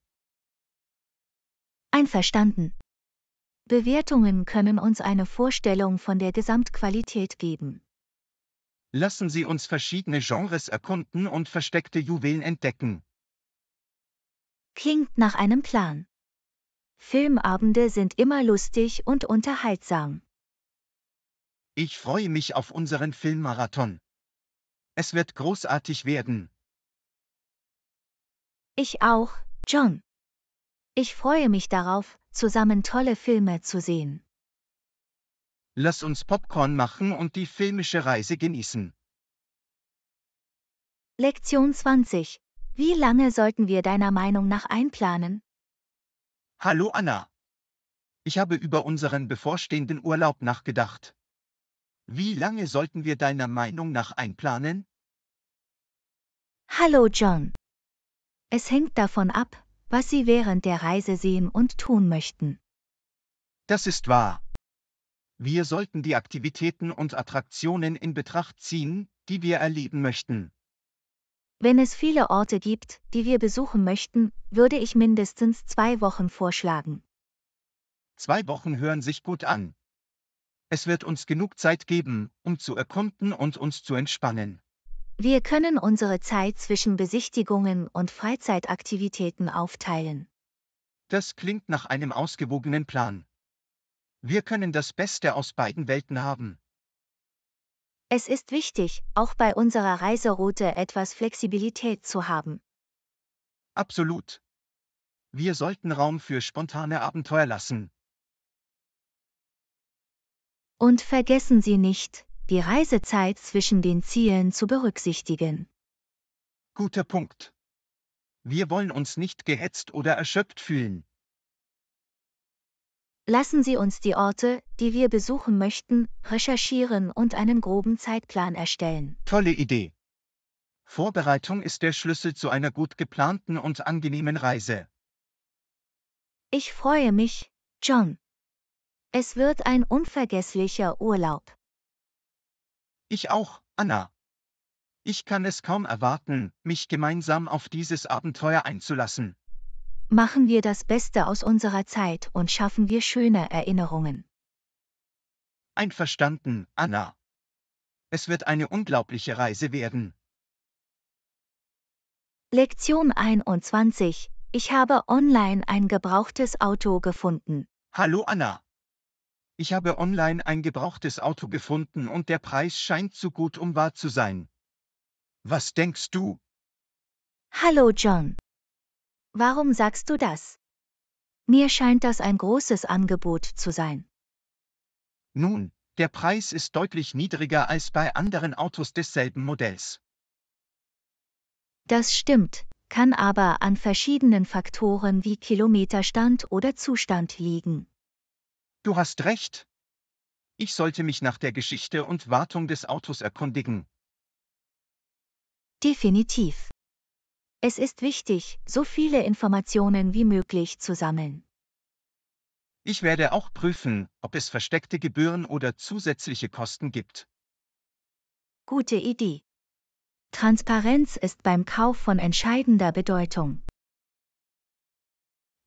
Einverstanden. Bewertungen können uns eine Vorstellung von der Gesamtqualität geben. Lassen Sie uns verschiedene Genres erkunden und versteckte Juwelen entdecken. Klingt nach einem Plan. Filmabende sind immer lustig und unterhaltsam. Ich freue mich auf unseren Filmmarathon. Es wird großartig werden. Ich auch, John. Ich freue mich darauf, zusammen tolle Filme zu sehen. Lass uns Popcorn machen und die filmische Reise genießen. Lektion 20. Wie lange sollten wir deiner Meinung nach einplanen? Hallo Anna. Ich habe über unseren bevorstehenden Urlaub nachgedacht. Wie lange sollten wir deiner Meinung nach einplanen? Hallo John. Es hängt davon ab, was Sie während der Reise sehen und tun möchten. Das ist wahr. Wir sollten die Aktivitäten und Attraktionen in Betracht ziehen, die wir erleben möchten. Wenn es viele Orte gibt, die wir besuchen möchten, würde ich mindestens zwei Wochen vorschlagen. Zwei Wochen hören sich gut an. Es wird uns genug Zeit geben, um zu erkunden und uns zu entspannen. Wir können unsere Zeit zwischen Besichtigungen und Freizeitaktivitäten aufteilen. Das klingt nach einem ausgewogenen Plan. Wir können das Beste aus beiden Welten haben. Es ist wichtig, auch bei unserer Reiseroute etwas Flexibilität zu haben. Absolut. Wir sollten Raum für spontane Abenteuer lassen. Und vergessen Sie nicht, die Reisezeit zwischen den Zielen zu berücksichtigen. Guter Punkt. Wir wollen uns nicht gehetzt oder erschöpft fühlen. Lassen Sie uns die Orte, die wir besuchen möchten, recherchieren und einen groben Zeitplan erstellen. Tolle Idee. Vorbereitung ist der Schlüssel zu einer gut geplanten und angenehmen Reise. Ich freue mich, John. Es wird ein unvergesslicher Urlaub. Ich auch, Anna. Ich kann es kaum erwarten, mich gemeinsam auf dieses Abenteuer einzulassen. Machen wir das Beste aus unserer Zeit und schaffen wir schöne Erinnerungen. Einverstanden, Anna. Es wird eine unglaubliche Reise werden. Lektion 21. Ich habe online ein gebrauchtes Auto gefunden. Hallo Anna. Ich habe online ein gebrauchtes Auto gefunden und der Preis scheint zu gut, um wahr zu sein. Was denkst du? Hallo John. Warum sagst du das? Mir scheint das ein großes Angebot zu sein. Nun, der Preis ist deutlich niedriger als bei anderen Autos desselben Modells. Das stimmt, kann aber an verschiedenen Faktoren wie Kilometerstand oder Zustand liegen. Du hast recht. Ich sollte mich nach der Geschichte und Wartung des Autos erkundigen. Definitiv. Es ist wichtig, so viele Informationen wie möglich zu sammeln. Ich werde auch prüfen, ob es versteckte Gebühren oder zusätzliche Kosten gibt. Gute Idee. Transparenz ist beim Kauf von entscheidender Bedeutung.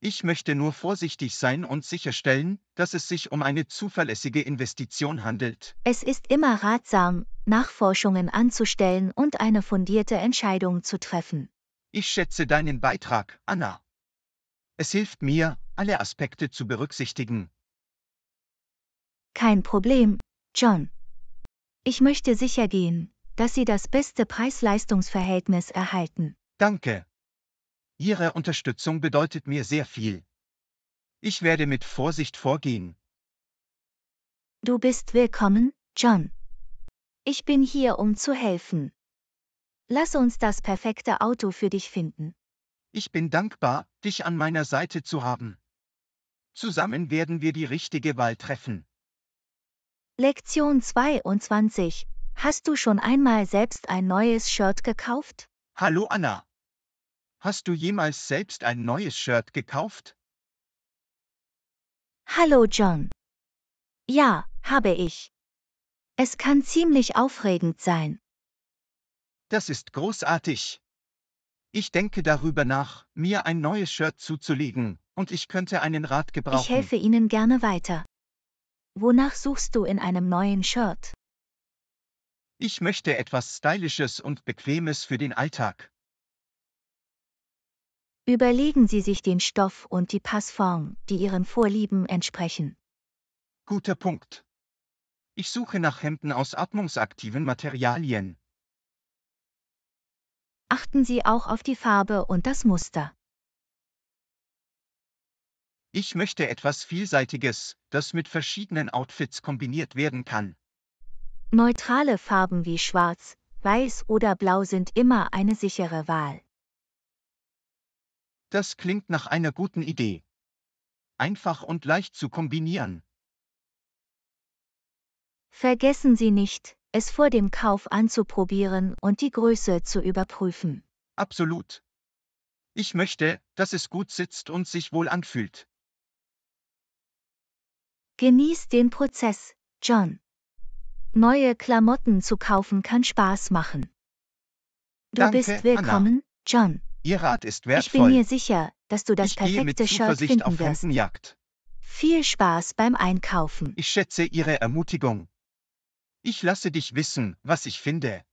Ich möchte nur vorsichtig sein und sicherstellen, dass es sich um eine zuverlässige Investition handelt. Es ist immer ratsam, Nachforschungen anzustellen und eine fundierte Entscheidung zu treffen. Ich schätze deinen Beitrag, Anna. Es hilft mir, alle Aspekte zu berücksichtigen. Kein Problem, John. Ich möchte sicher gehen, dass Sie das beste Preis-Leistungs-Verhältnis erhalten. Danke. Ihre Unterstützung bedeutet mir sehr viel. Ich werde mit Vorsicht vorgehen. Du bist willkommen, John. Ich bin hier, um zu helfen. Lass uns das perfekte Auto für dich finden. Ich bin dankbar, dich an meiner Seite zu haben. Zusammen werden wir die richtige Wahl treffen. Lektion 22. Hast du schon einmal selbst ein neues Shirt gekauft? Hallo Anna. Hast du jemals selbst ein neues Shirt gekauft? Hallo John. Ja, habe ich. Es kann ziemlich aufregend sein. Das ist großartig. Ich denke darüber nach, mir ein neues Shirt zuzulegen, und ich könnte einen Rat gebrauchen. Ich helfe Ihnen gerne weiter. Wonach suchst du in einem neuen Shirt? Ich möchte etwas Stylisches und Bequemes für den Alltag. Überlegen Sie sich den Stoff und die Passform, die Ihren Vorlieben entsprechen. Guter Punkt. Ich suche nach Hemden aus atmungsaktiven Materialien, achten Sie auch auf die Farbe und das Muster. Ich möchte etwas Vielseitiges, das mit verschiedenen Outfits kombiniert werden kann. Neutrale Farben wie Schwarz, Weiß oder Blau sind immer eine sichere Wahl. Das klingt nach einer guten Idee. Einfach und leicht zu kombinieren. Vergessen Sie nicht, es vor dem Kauf anzuprobieren und die Größe zu überprüfen. Absolut. Ich möchte, dass es gut sitzt und sich wohl anfühlt. Genieß den Prozess, John. Neue Klamotten zu kaufen kann Spaß machen. Du Danke, bist willkommen, Anna. John. Ihr Rat ist wertvoll. Ich bin mir sicher, dass du das ich perfekte Shirt finden wirst. Viel Spaß beim Einkaufen. Ich schätze Ihre Ermutigung. Ich lasse dich wissen, was ich finde.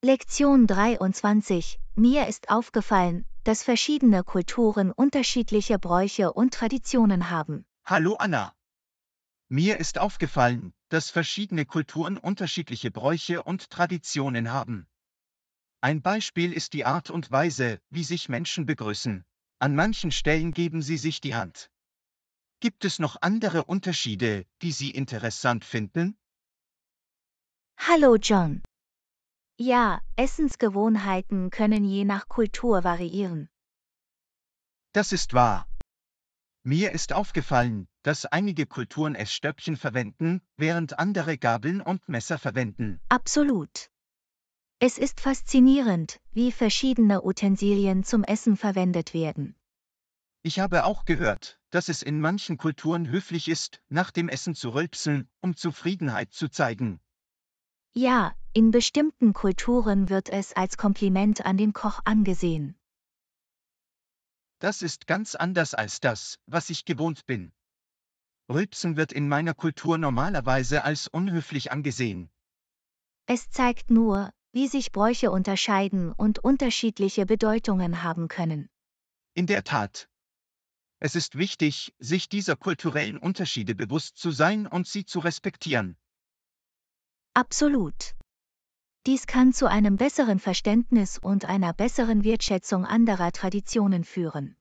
Lektion 23. Mir ist aufgefallen, dass verschiedene Kulturen unterschiedliche Bräuche und Traditionen haben. Hallo Anna. Mir ist aufgefallen, dass verschiedene Kulturen unterschiedliche Bräuche und Traditionen haben. Ein Beispiel ist die Art und Weise, wie sich Menschen begrüßen. An manchen Stellen geben sie sich die Hand. Gibt es noch andere Unterschiede, die Sie interessant finden? Hallo John. Ja, Essensgewohnheiten können je nach Kultur variieren. Das ist wahr. Mir ist aufgefallen, dass einige Kulturen Essstöckchen verwenden, während andere Gabeln und Messer verwenden. Absolut. Es ist faszinierend, wie verschiedene Utensilien zum Essen verwendet werden. Ich habe auch gehört, dass es in manchen Kulturen höflich ist, nach dem Essen zu rülpseln, um Zufriedenheit zu zeigen. Ja, in bestimmten Kulturen wird es als Kompliment an den Koch angesehen. Das ist ganz anders als das, was ich gewohnt bin. Rülpsen wird in meiner Kultur normalerweise als unhöflich angesehen. Es zeigt nur, wie sich Bräuche unterscheiden und unterschiedliche Bedeutungen haben können. In der Tat, es ist wichtig, sich dieser kulturellen Unterschiede bewusst zu sein und sie zu respektieren. Absolut. Dies kann zu einem besseren Verständnis und einer besseren Wertschätzung anderer Traditionen führen.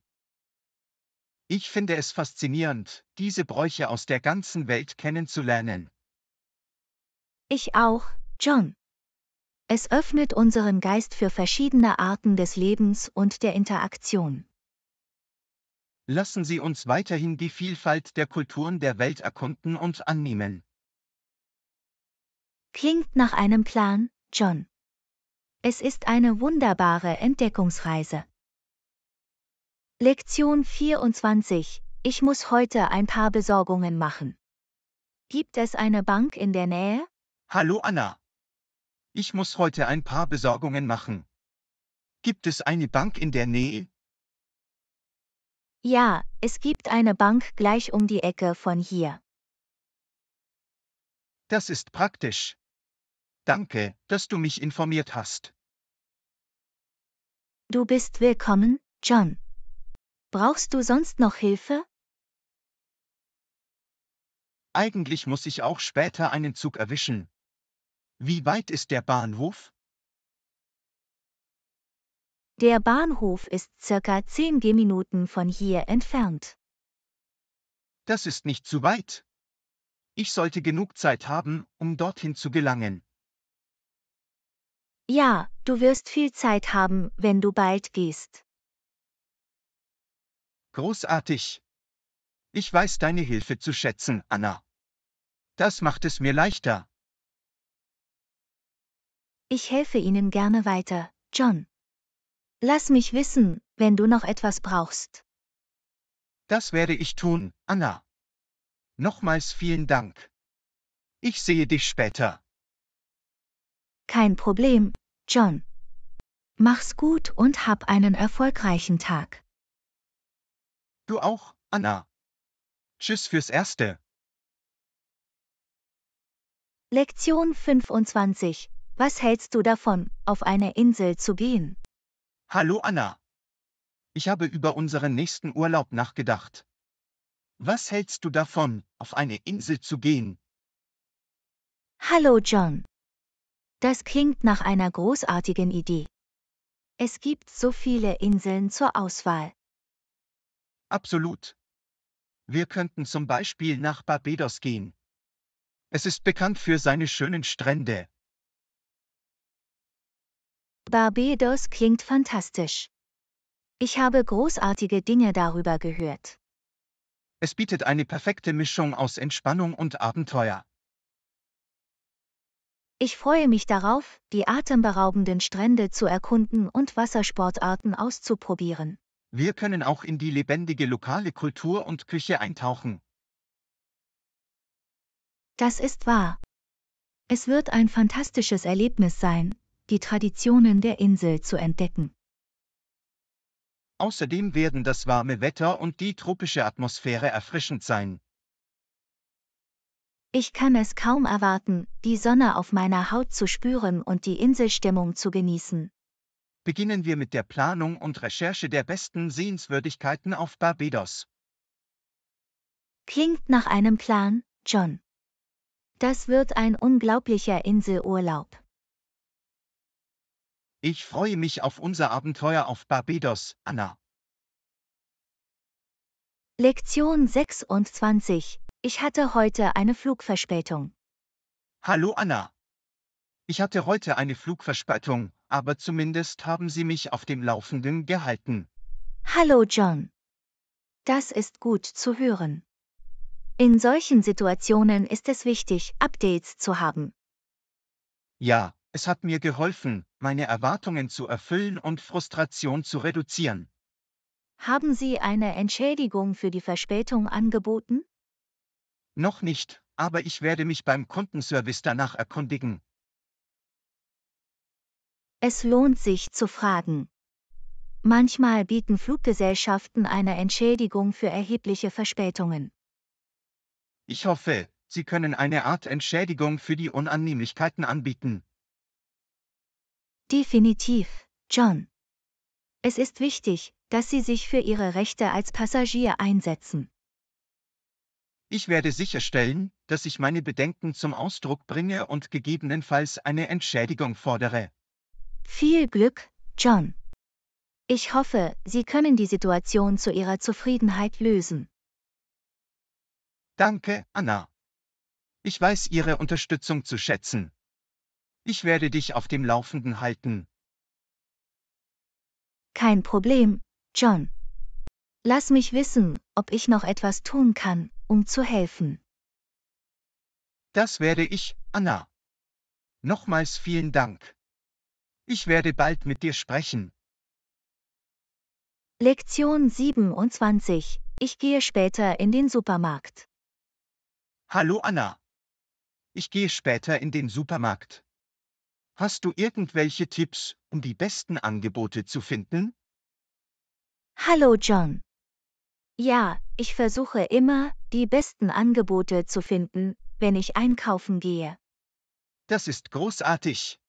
Ich finde es faszinierend, diese Bräuche aus der ganzen Welt kennenzulernen. Ich auch, John. Es öffnet unseren Geist für verschiedene Arten des Lebens und der Interaktion. Lassen Sie uns weiterhin die Vielfalt der Kulturen der Welt erkunden und annehmen. Klingt nach einem Plan, John. Es ist eine wunderbare Entdeckungsreise. Lektion 24. Ich muss heute ein paar Besorgungen machen. Gibt es eine Bank in der Nähe? Hallo Anna. Ich muss heute ein paar Besorgungen machen. Gibt es eine Bank in der Nähe? Ja, es gibt eine Bank gleich um die Ecke von hier. Das ist praktisch. Danke, dass du mich informiert hast. Du bist willkommen, John. Brauchst du sonst noch Hilfe? Eigentlich muss ich auch später einen Zug erwischen. Wie weit ist der Bahnhof? Der Bahnhof ist circa 10 Gehminuten von hier entfernt. Das ist nicht zu weit. Ich sollte genug Zeit haben, um dorthin zu gelangen. Ja, du wirst viel Zeit haben, wenn du bald gehst. Großartig. Ich weiß deine Hilfe zu schätzen, Anna. Das macht es mir leichter. Ich helfe Ihnen gerne weiter, John. Lass mich wissen, wenn du noch etwas brauchst. Das werde ich tun, Anna. Nochmals vielen Dank. Ich sehe dich später. Kein Problem, John. Mach's gut und hab einen erfolgreichen Tag. Du auch, Anna. Tschüss fürs Erste. Lektion 25. Was hältst du davon, auf eine Insel zu gehen? Hallo Anna. Ich habe über unseren nächsten Urlaub nachgedacht. Was hältst du davon, auf eine Insel zu gehen? Hallo John. Das klingt nach einer großartigen Idee. Es gibt so viele Inseln zur Auswahl. Absolut. Wir könnten zum Beispiel nach Barbados gehen. Es ist bekannt für seine schönen Strände, Barbados klingt fantastisch. Ich habe großartige Dinge darüber gehört. Es bietet eine perfekte Mischung aus Entspannung und Abenteuer. Ich freue mich darauf, die atemberaubenden Strände zu erkunden und Wassersportarten auszuprobieren. Wir können auch in die lebendige lokale Kultur und Küche eintauchen. Das ist wahr. Es wird ein fantastisches Erlebnis sein, die Traditionen der Insel zu entdecken. Außerdem werden das warme Wetter und die tropische Atmosphäre erfrischend sein. Ich kann es kaum erwarten, die Sonne auf meiner Haut zu spüren und die Inselstimmung zu genießen. Beginnen wir mit der Planung und Recherche der besten Sehenswürdigkeiten auf Barbados. Klingt nach einem Plan, John. Das wird ein unglaublicher Inselurlaub. Ich freue mich auf unser Abenteuer auf Barbados, Anna. Lektion 26. Ich hatte heute eine Flugverspätung. Hallo Anna. Ich hatte heute eine Flugverspätung, aber zumindest haben Sie mich auf dem Laufenden gehalten. Hallo John. Das ist gut zu hören. In solchen Situationen ist es wichtig, Updates zu haben. Ja, es hat mir geholfen, meine Erwartungen zu erfüllen und Frustration zu reduzieren. Haben Sie eine Entschädigung für die Verspätung angeboten? Noch nicht, aber ich werde mich beim Kundenservice danach erkundigen. Es lohnt sich zu fragen. Manchmal bieten Fluggesellschaften eine Entschädigung für erhebliche Verspätungen. Ich hoffe, Sie können eine Art Entschädigung für die Unannehmlichkeiten anbieten. Definitiv, John. Es ist wichtig, dass Sie sich für Ihre Rechte als Passagier einsetzen. Ich werde sicherstellen, dass ich meine Bedenken zum Ausdruck bringe und gegebenenfalls eine Entschädigung fordere. Viel Glück, John. Ich hoffe, Sie können die Situation zu Ihrer Zufriedenheit lösen. Danke, Anna. Ich weiß Ihre Unterstützung zu schätzen. Ich werde dich auf dem Laufenden halten. Kein Problem, John. Lass mich wissen, ob ich noch etwas tun kann, um zu helfen. Das werde ich, Anna. Nochmals vielen Dank. Ich werde bald mit dir sprechen. Lektion 27. Ich gehe später in den Supermarkt. Hallo Anna. Ich gehe später in den Supermarkt. Hast du irgendwelche Tipps, um die besten Angebote zu finden? Hallo John. Ja, ich versuche immer, die besten Angebote zu finden, wenn ich einkaufen gehe. Das ist großartig.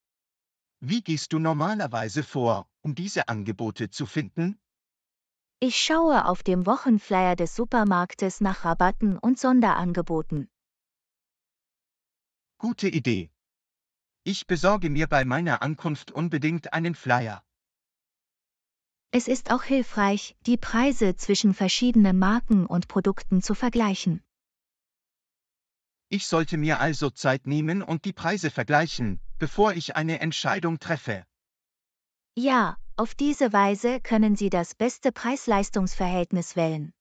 Wie gehst du normalerweise vor, um diese Angebote zu finden? Ich schaue auf dem Wochenflyer des Supermarktes nach Rabatten und Sonderangeboten. Gute Idee. Ich besorge mir bei meiner Ankunft unbedingt einen Flyer. Es ist auch hilfreich, die Preise zwischen verschiedenen Marken und Produkten zu vergleichen. Ich sollte mir also Zeit nehmen und die Preise vergleichen, bevor ich eine Entscheidung treffe. Ja, auf diese Weise können Sie das beste Preis-Leistungs-Verhältnis wählen.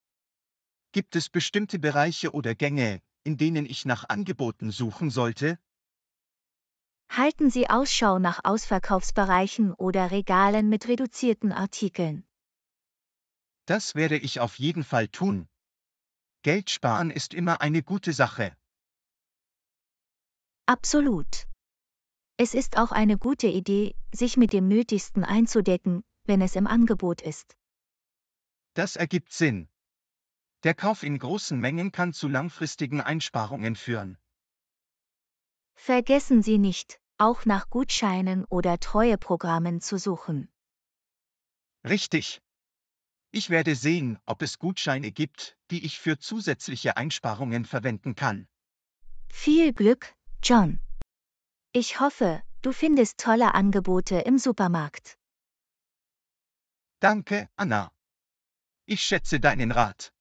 Gibt es bestimmte Bereiche oder Gänge, in denen ich nach Angeboten suchen sollte? Halten Sie Ausschau nach Ausverkaufsbereichen oder Regalen mit reduzierten Artikeln. Das werde ich auf jeden Fall tun. Geld sparen ist immer eine gute Sache. Absolut. Es ist auch eine gute Idee, sich mit dem Nötigsten einzudecken, wenn es im Angebot ist. Das ergibt Sinn. Der Kauf in großen Mengen kann zu langfristigen Einsparungen führen. Vergessen Sie nicht, auch nach Gutscheinen oder Treueprogrammen zu suchen. Richtig. Ich werde sehen, ob es Gutscheine gibt, die ich für zusätzliche Einsparungen verwenden kann. Viel Glück, John. Ich hoffe, du findest tolle Angebote im Supermarkt. Danke, Anna. Ich schätze deinen Rat.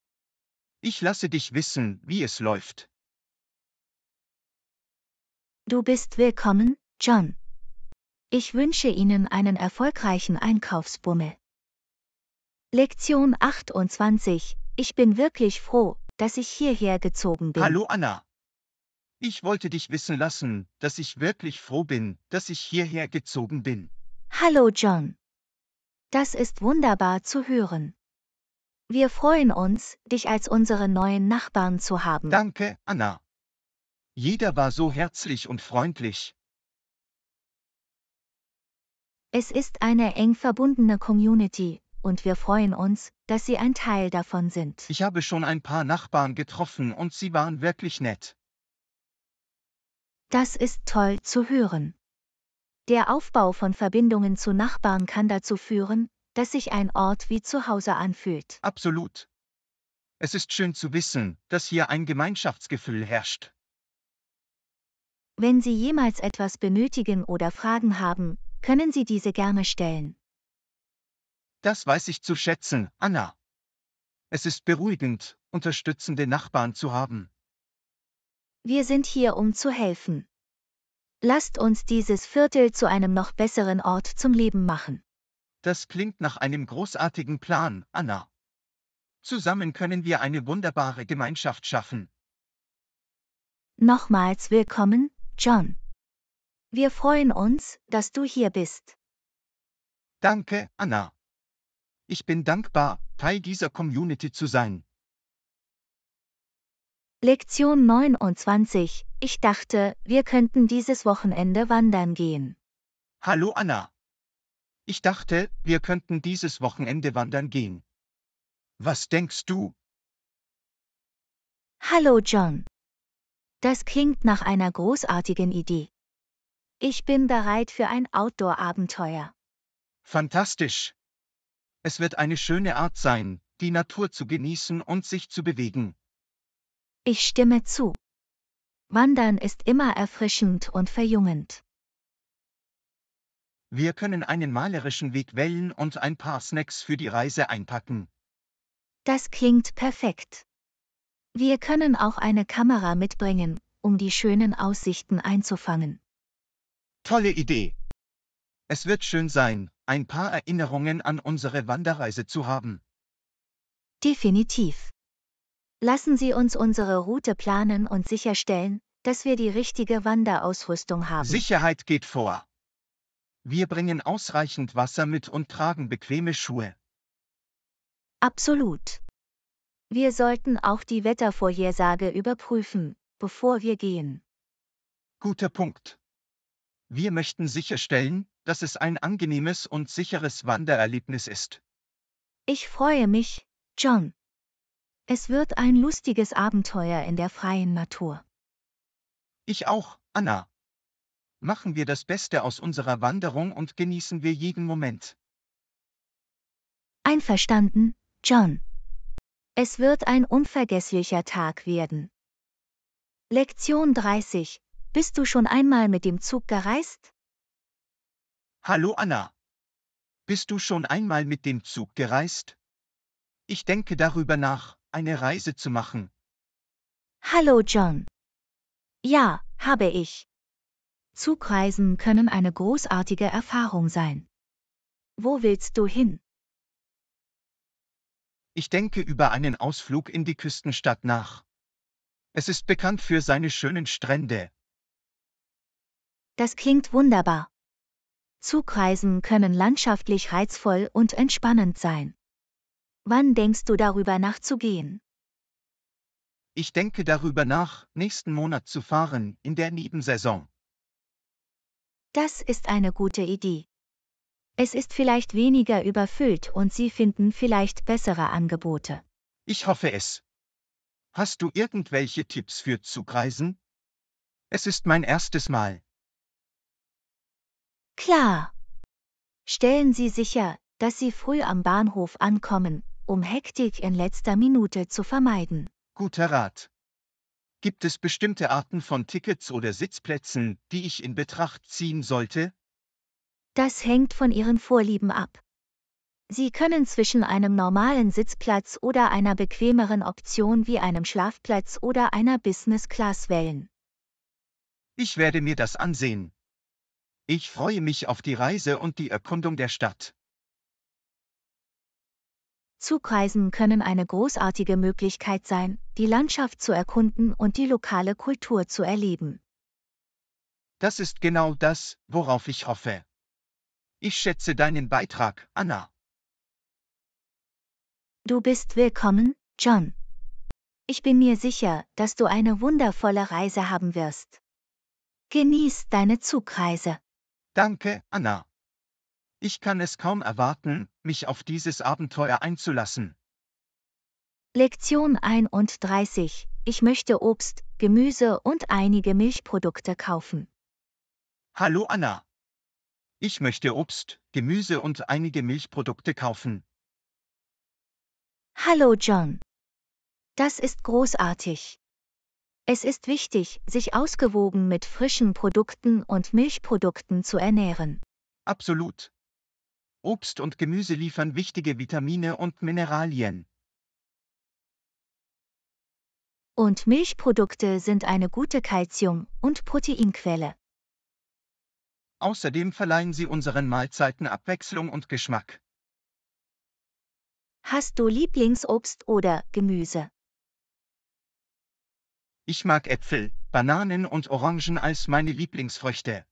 Ich lasse dich wissen, wie es läuft. Du bist willkommen, John. Ich wünsche Ihnen einen erfolgreichen Einkaufsbummel. Lektion 28. Ich bin wirklich froh, dass ich hierher gezogen bin. Hallo Anna. Ich wollte dich wissen lassen, dass ich wirklich froh bin, dass ich hierher gezogen bin. Hallo John. Das ist wunderbar zu hören. Wir freuen uns, dich als unseren neuen Nachbarn zu haben. Danke, Anna. Jeder war so herzlich und freundlich. Es ist eine eng verbundene Community, und wir freuen uns, dass Sie ein Teil davon sind. Ich habe schon ein paar Nachbarn getroffen und sie waren wirklich nett. Das ist toll zu hören. Der Aufbau von Verbindungen zu Nachbarn kann dazu führen, dass sich ein Ort wie zu Hause anfühlt. Absolut. Es ist schön zu wissen, dass hier ein Gemeinschaftsgefühl herrscht. Wenn Sie jemals etwas benötigen oder Fragen haben, können Sie diese gerne stellen. Das weiß ich zu schätzen, Anna. Es ist beruhigend, unterstützende Nachbarn zu haben. Wir sind hier, um zu helfen. Lasst uns dieses Viertel zu einem noch besseren Ort zum Leben machen. Das klingt nach einem großartigen Plan, Anna. Zusammen können wir eine wunderbare Gemeinschaft schaffen. Nochmals willkommen, John. Wir freuen uns, dass du hier bist. Danke, Anna. Ich bin dankbar, Teil dieser Community zu sein. Lektion 29. Ich dachte, wir könnten dieses Wochenende wandern gehen. Hallo Anna. Ich dachte, wir könnten dieses Wochenende wandern gehen. Was denkst du? Hallo John. Das klingt nach einer großartigen Idee. Ich bin bereit für ein Outdoor-Abenteuer. Fantastisch. Es wird eine schöne Art sein, die Natur zu genießen und sich zu bewegen. Ich stimme zu. Wandern ist immer erfrischend und verjüngend. Wir können einen malerischen Weg wählen und ein paar Snacks für die Reise einpacken. Das klingt perfekt. Wir können auch eine Kamera mitbringen, um die schönen Aussichten einzufangen. Tolle Idee. Es wird schön sein, ein paar Erinnerungen an unsere Wanderreise zu haben. Definitiv. Lassen Sie uns unsere Route planen und sicherstellen, dass wir die richtige Wanderausrüstung haben. Sicherheit geht vor. Wir bringen ausreichend Wasser mit und tragen bequeme Schuhe. Absolut. Wir sollten auch die Wettervorhersage überprüfen, bevor wir gehen. Guter Punkt. Wir möchten sicherstellen, dass es ein angenehmes und sicheres Wandererlebnis ist. Ich freue mich, John. Es wird ein lustiges Abenteuer in der freien Natur. Ich auch, Anna. Machen wir das Beste aus unserer Wanderung und genießen wir jeden Moment. Einverstanden, John. Es wird ein unvergesslicher Tag werden. Lektion 30. Bist du schon einmal mit dem Zug gereist? Hallo Anna. Bist du schon einmal mit dem Zug gereist? Ich denke darüber nach, eine Reise zu machen. Hallo John. Ja, habe ich. Zugreisen können eine großartige Erfahrung sein. Wo willst du hin? Ich denke über einen Ausflug in die Küstenstadt nach. Es ist bekannt für seine schönen Strände. Das klingt wunderbar. Zugreisen können landschaftlich reizvoll und entspannend sein. Wann denkst du darüber nachzugehen? Ich denke darüber nach, nächsten Monat zu fahren, in der Nebensaison. Das ist eine gute Idee. Es ist vielleicht weniger überfüllt und Sie finden vielleicht bessere Angebote. Ich hoffe es. Hast du irgendwelche Tipps für Zugreisen? Es ist mein erstes Mal. Klar. Stellen Sie sicher, dass Sie früh am Bahnhof ankommen, um Hektik in letzter Minute zu vermeiden. Guter Rat. Gibt es bestimmte Arten von Tickets oder Sitzplätzen, die ich in Betracht ziehen sollte? Das hängt von Ihren Vorlieben ab. Sie können zwischen einem normalen Sitzplatz oder einer bequemeren Option wie einem Schlafplatz oder einer Business Class wählen. Ich werde mir das ansehen. Ich freue mich auf die Reise und die Erkundung der Stadt. Zugreisen können eine großartige Möglichkeit sein, die Landschaft zu erkunden und die lokale Kultur zu erleben. Das ist genau das, worauf ich hoffe. Ich schätze deinen Beitrag, Anna. Du bist willkommen, John. Ich bin mir sicher, dass du eine wundervolle Reise haben wirst. Genieß deine Zugreise. Danke, Anna. Ich kann es kaum erwarten, mich auf dieses Abenteuer einzulassen. Lektion 31. Ich möchte Obst, Gemüse und einige Milchprodukte kaufen. Hallo Anna, ich möchte Obst, Gemüse und einige Milchprodukte kaufen. Hallo John. Das ist großartig. Es ist wichtig, sich ausgewogen mit frischen Produkten und Milchprodukten zu ernähren. Absolut. Obst und Gemüse liefern wichtige Vitamine und Mineralien. Und Milchprodukte sind eine gute Kalzium- und Proteinquelle. Außerdem verleihen sie unseren Mahlzeiten Abwechslung und Geschmack. Hast du Lieblingsobst oder Gemüse? Ich mag Äpfel, Bananen und Orangen als meine Lieblingsfrüchte.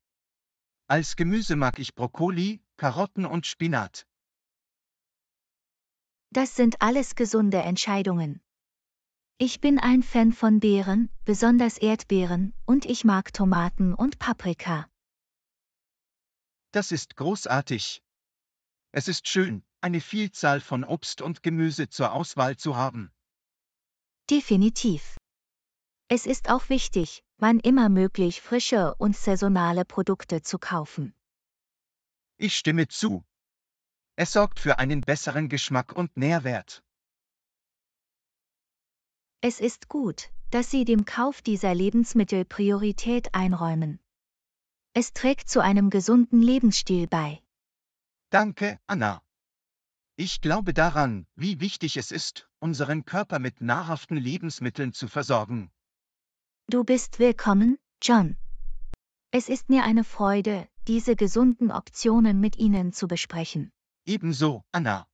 Als Gemüse mag ich Brokkoli, Karotten und Spinat. Das sind alles gesunde Entscheidungen. Ich bin ein Fan von Beeren, besonders Erdbeeren, und ich mag Tomaten und Paprika. Das ist großartig. Es ist schön, eine Vielzahl von Obst und Gemüse zur Auswahl zu haben. Definitiv. Es ist auch wichtig, wann immer möglich frische und saisonale Produkte zu kaufen. Ich stimme zu. Es sorgt für einen besseren Geschmack und Nährwert. Es ist gut, dass Sie dem Kauf dieser Lebensmittel Priorität einräumen. Es trägt zu einem gesunden Lebensstil bei. Danke, Anna. Ich glaube daran, wie wichtig es ist, unseren Körper mit nahrhaften Lebensmitteln zu versorgen. Du bist willkommen, John. Es ist mir eine Freude, diese gesunden Optionen mit Ihnen zu besprechen. Ebenso, Anna.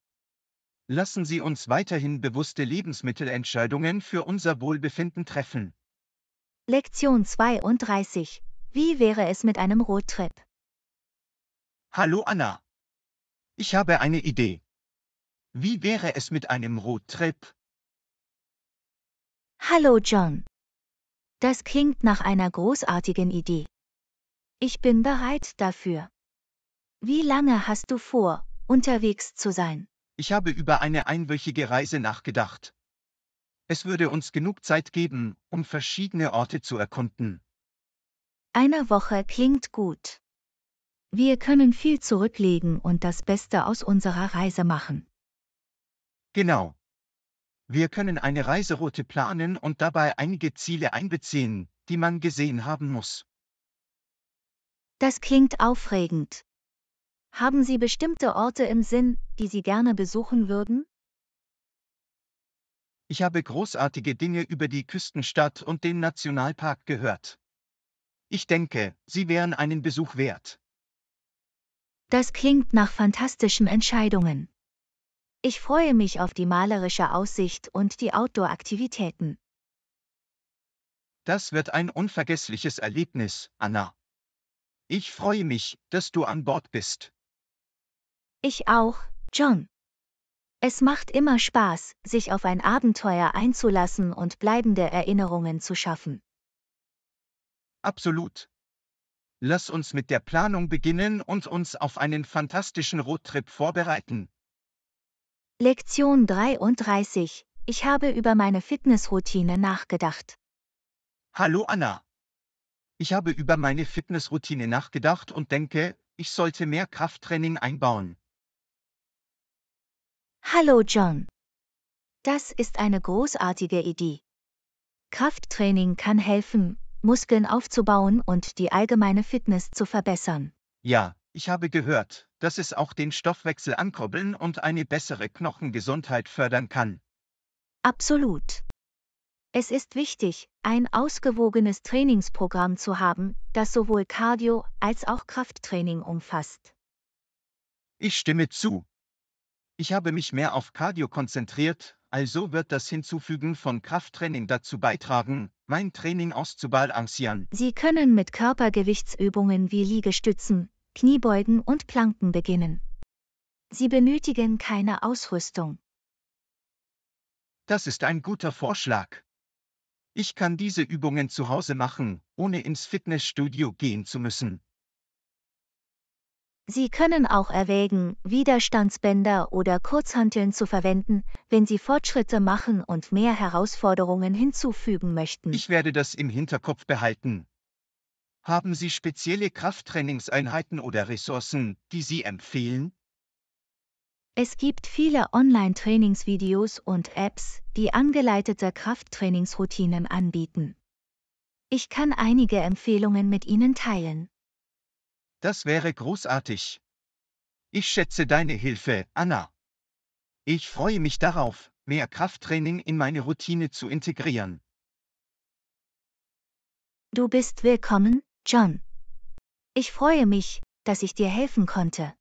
Lassen Sie uns weiterhin bewusste Lebensmittelentscheidungen für unser Wohlbefinden treffen. Lektion 32 wie wäre es mit einem Roadtrip? Hallo Anna. Ich habe eine Idee. Wie wäre es mit einem Roadtrip? Hallo John. Das klingt nach einer großartigen Idee. Ich bin bereit dafür. Wie lange hast du vor, unterwegs zu sein? Ich habe über eine einwöchige Reise nachgedacht. Es würde uns genug Zeit geben, um verschiedene Orte zu erkunden einer Woche klingt gut. Wir können viel zurücklegen und das Beste aus unserer Reise machen. Genau. Wir können eine Reiseroute planen und dabei einige Ziele einbeziehen, die man gesehen haben muss. Das klingt aufregend. Haben Sie bestimmte Orte im Sinn, die Sie gerne besuchen würden? Ich habe großartige Dinge über die Küstenstadt und den Nationalpark gehört. Ich denke, sie wären einen Besuch wert. Das klingt nach fantastischen Entscheidungen. Ich freue mich auf die malerische Aussicht und die Outdoor-Aktivitäten. Das wird ein unvergessliches Erlebnis, Anna. Ich freue mich, dass du an Bord bist. Ich auch, John. Es macht immer Spaß, sich auf ein Abenteuer einzulassen und bleibende Erinnerungen zu schaffen. Absolut. Lass uns mit der Planung beginnen und uns auf einen fantastischen Roadtrip vorbereiten. Lektion 33. Ich habe über meine Fitnessroutine nachgedacht. Hallo Anna. Ich habe über meine Fitnessroutine nachgedacht und denke, ich sollte mehr Krafttraining einbauen. Hallo John. Das ist eine großartige Idee. Krafttraining kann helfen, Muskeln aufzubauen und die allgemeine Fitness zu verbessern. Ja, ich habe gehört, dass es auch den Stoffwechsel ankurbeln und eine bessere Knochengesundheit fördern kann. Absolut. Es ist wichtig, ein ausgewogenes Trainingsprogramm zu haben, das sowohl Cardio als auch Krafttraining umfasst. Ich stimme zu. Ich habe mich mehr auf Cardio konzentriert, also wird das Hinzufügen von Krafttraining dazu beitragen, mein Training auszubalancieren. Sie können mit Körpergewichtsübungen wie Liegestützen, Kniebeugen und Planken beginnen. Sie benötigen keine Ausrüstung. Das ist ein guter Vorschlag. Ich kann diese Übungen zu Hause machen, ohne ins Fitnessstudio gehen zu müssen. Sie können auch erwägen, Widerstandsbänder oder Kurzhanteln zu verwenden, wenn Sie Fortschritte machen und mehr Herausforderungen hinzufügen möchten. Ich werde das im Hinterkopf behalten. Haben Sie spezielle Krafttrainingseinheiten oder Ressourcen, die Sie empfehlen? Es gibt viele Online-Trainingsvideos und Apps, die angeleitete Krafttrainingsroutinen anbieten. Ich kann einige Empfehlungen mit Ihnen teilen. Das wäre großartig. Ich schätze deine Hilfe, Anna. Ich freue mich darauf, mehr Krafttraining in meine Routine zu integrieren. Du bist willkommen, John. Ich freue mich, dass ich dir helfen konnte.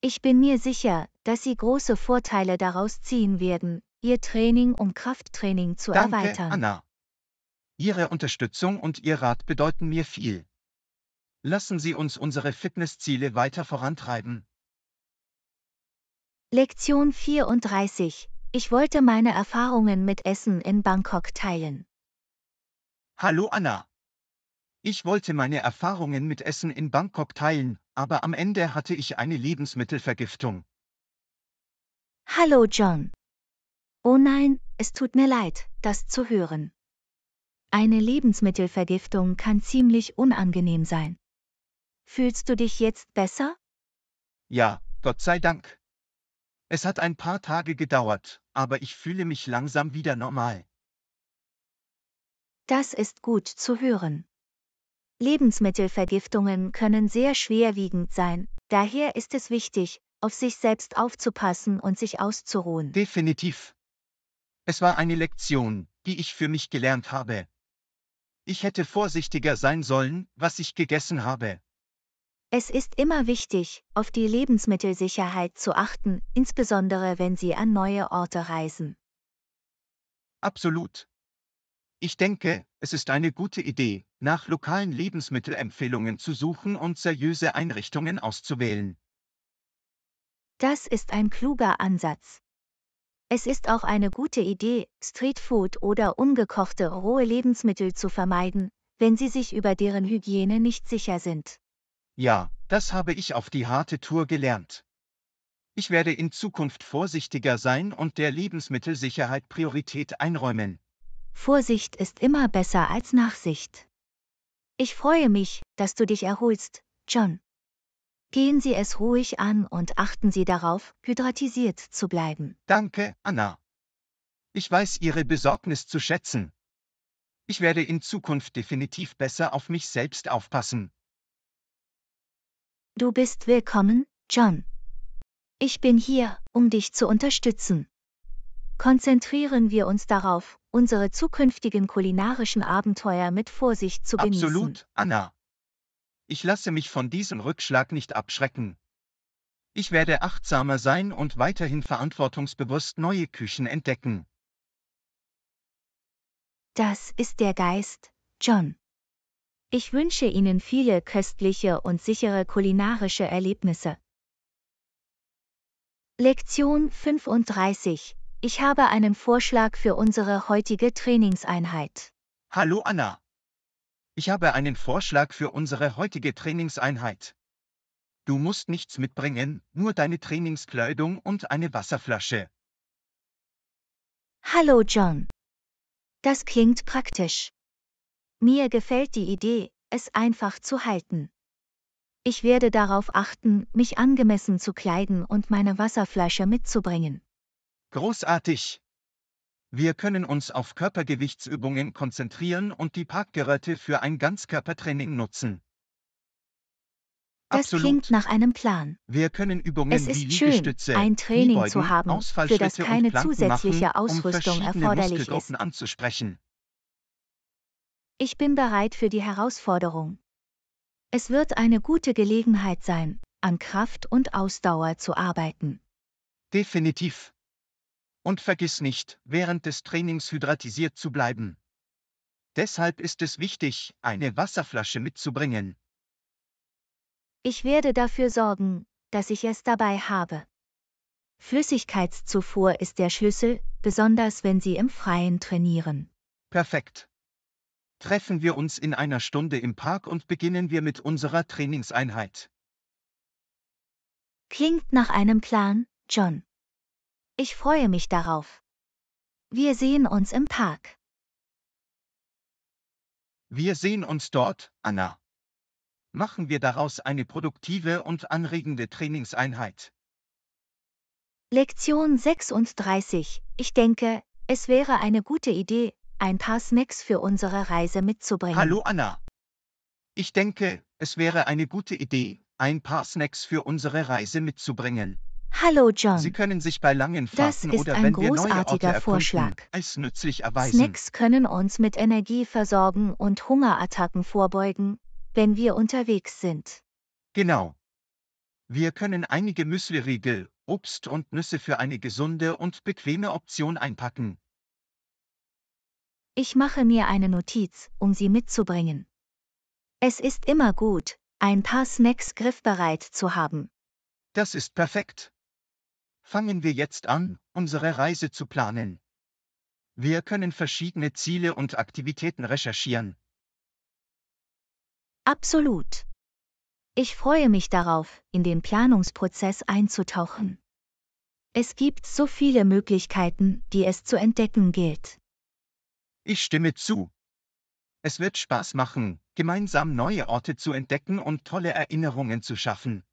Ich bin mir sicher, dass Sie große Vorteile daraus ziehen werden, Ihr Training um Krafttraining zu Danke, erweitern. Anna. Ihre Unterstützung und Ihr Rat bedeuten mir viel. Lassen Sie uns unsere Fitnessziele weiter vorantreiben. Lektion 34. Ich wollte meine Erfahrungen mit Essen in Bangkok teilen. Hallo Anna. Ich wollte meine Erfahrungen mit Essen in Bangkok teilen, aber am Ende hatte ich eine Lebensmittelvergiftung. Hallo John. Oh nein, es tut mir leid, das zu hören. Eine Lebensmittelvergiftung kann ziemlich unangenehm sein. Fühlst du dich jetzt besser? Ja, Gott sei Dank. Es hat ein paar Tage gedauert, aber ich fühle mich langsam wieder normal. Das ist gut zu hören. Lebensmittelvergiftungen können sehr schwerwiegend sein, daher ist es wichtig, auf sich selbst aufzupassen und sich auszuruhen. Definitiv. Es war eine Lektion, die ich für mich gelernt habe. Ich hätte vorsichtiger sein sollen, was ich gegessen habe. Es ist immer wichtig, auf die Lebensmittelsicherheit zu achten, insbesondere wenn Sie an neue Orte reisen. Absolut. Ich denke, es ist eine gute Idee, nach lokalen Lebensmittelempfehlungen zu suchen und seriöse Einrichtungen auszuwählen. Das ist ein kluger Ansatz. Es ist auch eine gute Idee, Streetfood oder ungekochte rohe Lebensmittel zu vermeiden, wenn Sie sich über deren Hygiene nicht sicher sind. Ja, das habe ich auf die harte Tour gelernt. Ich werde in Zukunft vorsichtiger sein und der Lebensmittelsicherheit Priorität einräumen. Vorsicht ist immer besser als Nachsicht. Ich freue mich, dass du dich erholst, John. Gehen Sie es ruhig an und achten Sie darauf, hydratisiert zu bleiben. Danke, Anna. Ich weiß Ihre Besorgnis zu schätzen. Ich werde in Zukunft definitiv besser auf mich selbst aufpassen. Du bist willkommen, John. Ich bin hier, um dich zu unterstützen. Konzentrieren wir uns darauf, unsere zukünftigen kulinarischen Abenteuer mit Vorsicht zu genießen. Absolut, Anna. Ich lasse mich von diesem Rückschlag nicht abschrecken. Ich werde achtsamer sein und weiterhin verantwortungsbewusst neue Küchen entdecken. Das ist der Geist, John. Ich wünsche Ihnen viele köstliche und sichere kulinarische Erlebnisse. Lektion 35. Ich habe einen Vorschlag für unsere heutige Trainingseinheit. Hallo Anna. Ich habe einen Vorschlag für unsere heutige Trainingseinheit. Du musst nichts mitbringen, nur deine Trainingskleidung und eine Wasserflasche. Hallo John. Das klingt praktisch. Mir gefällt die Idee, es einfach zu halten. Ich werde darauf achten, mich angemessen zu kleiden und meine Wasserflasche mitzubringen. Großartig! Wir können uns auf Körpergewichtsübungen konzentrieren und die Parkgeräte für ein Ganzkörpertraining nutzen. Das Absolut. klingt nach einem Plan. Wir können Übungen es ist wie schön, ein Training zu haben, für das keine zusätzliche machen, Ausrüstung um erforderlich ist. Anzusprechen. Ich bin bereit für die Herausforderung. Es wird eine gute Gelegenheit sein, an Kraft und Ausdauer zu arbeiten. Definitiv. Und vergiss nicht, während des Trainings hydratisiert zu bleiben. Deshalb ist es wichtig, eine Wasserflasche mitzubringen. Ich werde dafür sorgen, dass ich es dabei habe. Flüssigkeitszufuhr ist der Schlüssel, besonders wenn Sie im Freien trainieren. Perfekt treffen wir uns in einer Stunde im Park und beginnen wir mit unserer Trainingseinheit. Klingt nach einem Plan, John. Ich freue mich darauf. Wir sehen uns im Park. Wir sehen uns dort, Anna. Machen wir daraus eine produktive und anregende Trainingseinheit. Lektion 36. Ich denke, es wäre eine gute Idee, ein paar Snacks für unsere Reise mitzubringen. Hallo Anna. Ich denke, es wäre eine gute Idee, ein paar Snacks für unsere Reise mitzubringen. Hallo John. Sie können sich bei langen Fahrten das ist oder ein wenn wir neue Orte erkunden, als nützlich erweisen. Snacks können uns mit Energie versorgen und Hungerattacken vorbeugen, wenn wir unterwegs sind. Genau. Wir können einige Müsliriegel, Obst und Nüsse für eine gesunde und bequeme Option einpacken, ich mache mir eine Notiz, um sie mitzubringen. Es ist immer gut, ein paar Snacks griffbereit zu haben. Das ist perfekt. Fangen wir jetzt an, unsere Reise zu planen. Wir können verschiedene Ziele und Aktivitäten recherchieren. Absolut. Ich freue mich darauf, in den Planungsprozess einzutauchen. Es gibt so viele Möglichkeiten, die es zu entdecken gilt. Ich stimme zu. Es wird Spaß machen, gemeinsam neue Orte zu entdecken und tolle Erinnerungen zu schaffen.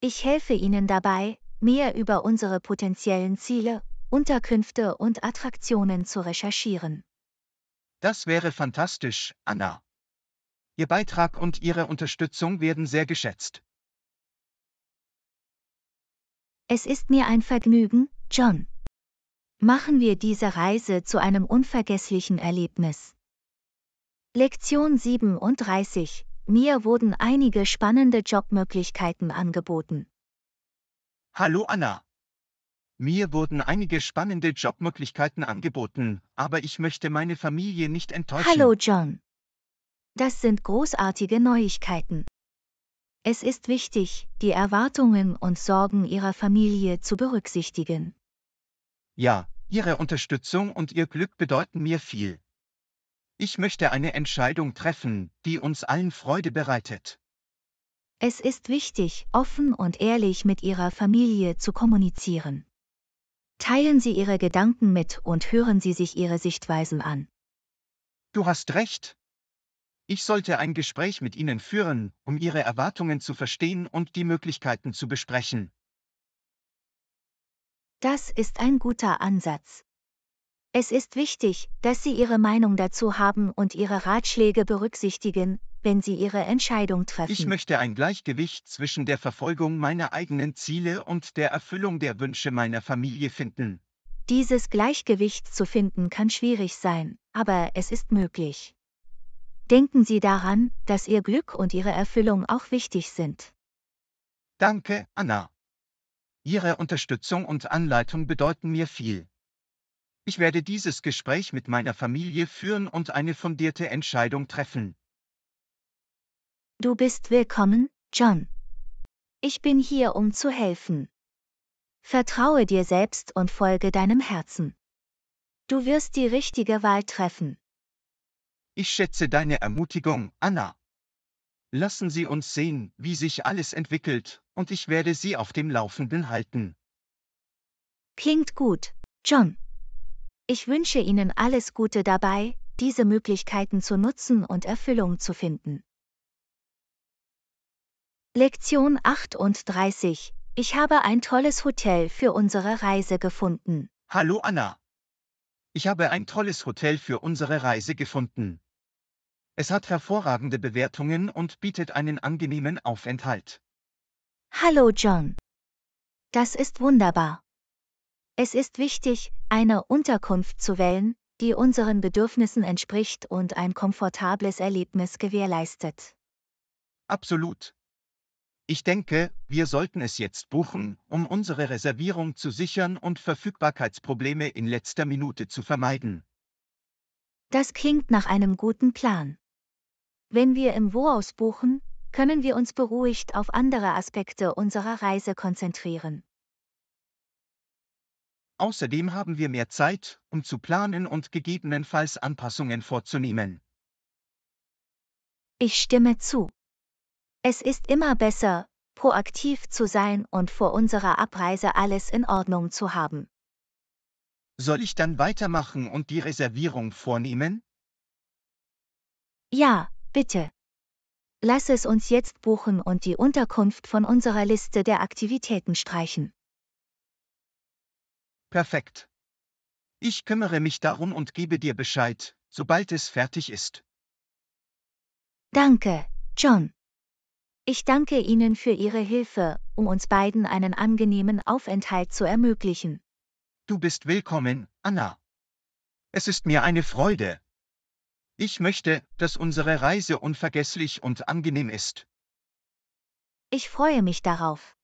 Ich helfe Ihnen dabei, mehr über unsere potenziellen Ziele, Unterkünfte und Attraktionen zu recherchieren. Das wäre fantastisch, Anna. Ihr Beitrag und Ihre Unterstützung werden sehr geschätzt. Es ist mir ein Vergnügen, John. Machen wir diese Reise zu einem unvergesslichen Erlebnis. Lektion 37. Mir wurden einige spannende Jobmöglichkeiten angeboten. Hallo Anna. Mir wurden einige spannende Jobmöglichkeiten angeboten, aber ich möchte meine Familie nicht enttäuschen. Hallo John. Das sind großartige Neuigkeiten. Es ist wichtig, die Erwartungen und Sorgen Ihrer Familie zu berücksichtigen. Ja, Ihre Unterstützung und Ihr Glück bedeuten mir viel. Ich möchte eine Entscheidung treffen, die uns allen Freude bereitet. Es ist wichtig, offen und ehrlich mit Ihrer Familie zu kommunizieren. Teilen Sie Ihre Gedanken mit und hören Sie sich Ihre Sichtweisen an. Du hast recht. Ich sollte ein Gespräch mit Ihnen führen, um Ihre Erwartungen zu verstehen und die Möglichkeiten zu besprechen. Das ist ein guter Ansatz. Es ist wichtig, dass Sie Ihre Meinung dazu haben und Ihre Ratschläge berücksichtigen, wenn Sie Ihre Entscheidung treffen. Ich möchte ein Gleichgewicht zwischen der Verfolgung meiner eigenen Ziele und der Erfüllung der Wünsche meiner Familie finden. Dieses Gleichgewicht zu finden kann schwierig sein, aber es ist möglich. Denken Sie daran, dass Ihr Glück und Ihre Erfüllung auch wichtig sind. Danke, Anna. Ihre Unterstützung und Anleitung bedeuten mir viel. Ich werde dieses Gespräch mit meiner Familie führen und eine fundierte Entscheidung treffen. Du bist willkommen, John. Ich bin hier, um zu helfen. Vertraue dir selbst und folge deinem Herzen. Du wirst die richtige Wahl treffen. Ich schätze deine Ermutigung, Anna. Lassen Sie uns sehen, wie sich alles entwickelt, und ich werde Sie auf dem Laufenden halten. Klingt gut, John. Ich wünsche Ihnen alles Gute dabei, diese Möglichkeiten zu nutzen und Erfüllung zu finden. Lektion 38. Ich habe ein tolles Hotel für unsere Reise gefunden. Hallo Anna. Ich habe ein tolles Hotel für unsere Reise gefunden. Es hat hervorragende Bewertungen und bietet einen angenehmen Aufenthalt. Hallo John. Das ist wunderbar. Es ist wichtig, eine Unterkunft zu wählen, die unseren Bedürfnissen entspricht und ein komfortables Erlebnis gewährleistet. Absolut. Ich denke, wir sollten es jetzt buchen, um unsere Reservierung zu sichern und Verfügbarkeitsprobleme in letzter Minute zu vermeiden. Das klingt nach einem guten Plan. Wenn wir im Woaus buchen, können wir uns beruhigt auf andere Aspekte unserer Reise konzentrieren. Außerdem haben wir mehr Zeit, um zu planen und gegebenenfalls Anpassungen vorzunehmen. Ich stimme zu. Es ist immer besser, proaktiv zu sein und vor unserer Abreise alles in Ordnung zu haben. Soll ich dann weitermachen und die Reservierung vornehmen? Ja, Bitte. Lass es uns jetzt buchen und die Unterkunft von unserer Liste der Aktivitäten streichen. Perfekt. Ich kümmere mich darum und gebe dir Bescheid, sobald es fertig ist. Danke, John. Ich danke Ihnen für Ihre Hilfe, um uns beiden einen angenehmen Aufenthalt zu ermöglichen. Du bist willkommen, Anna. Es ist mir eine Freude, ich möchte, dass unsere Reise unvergesslich und angenehm ist. Ich freue mich darauf.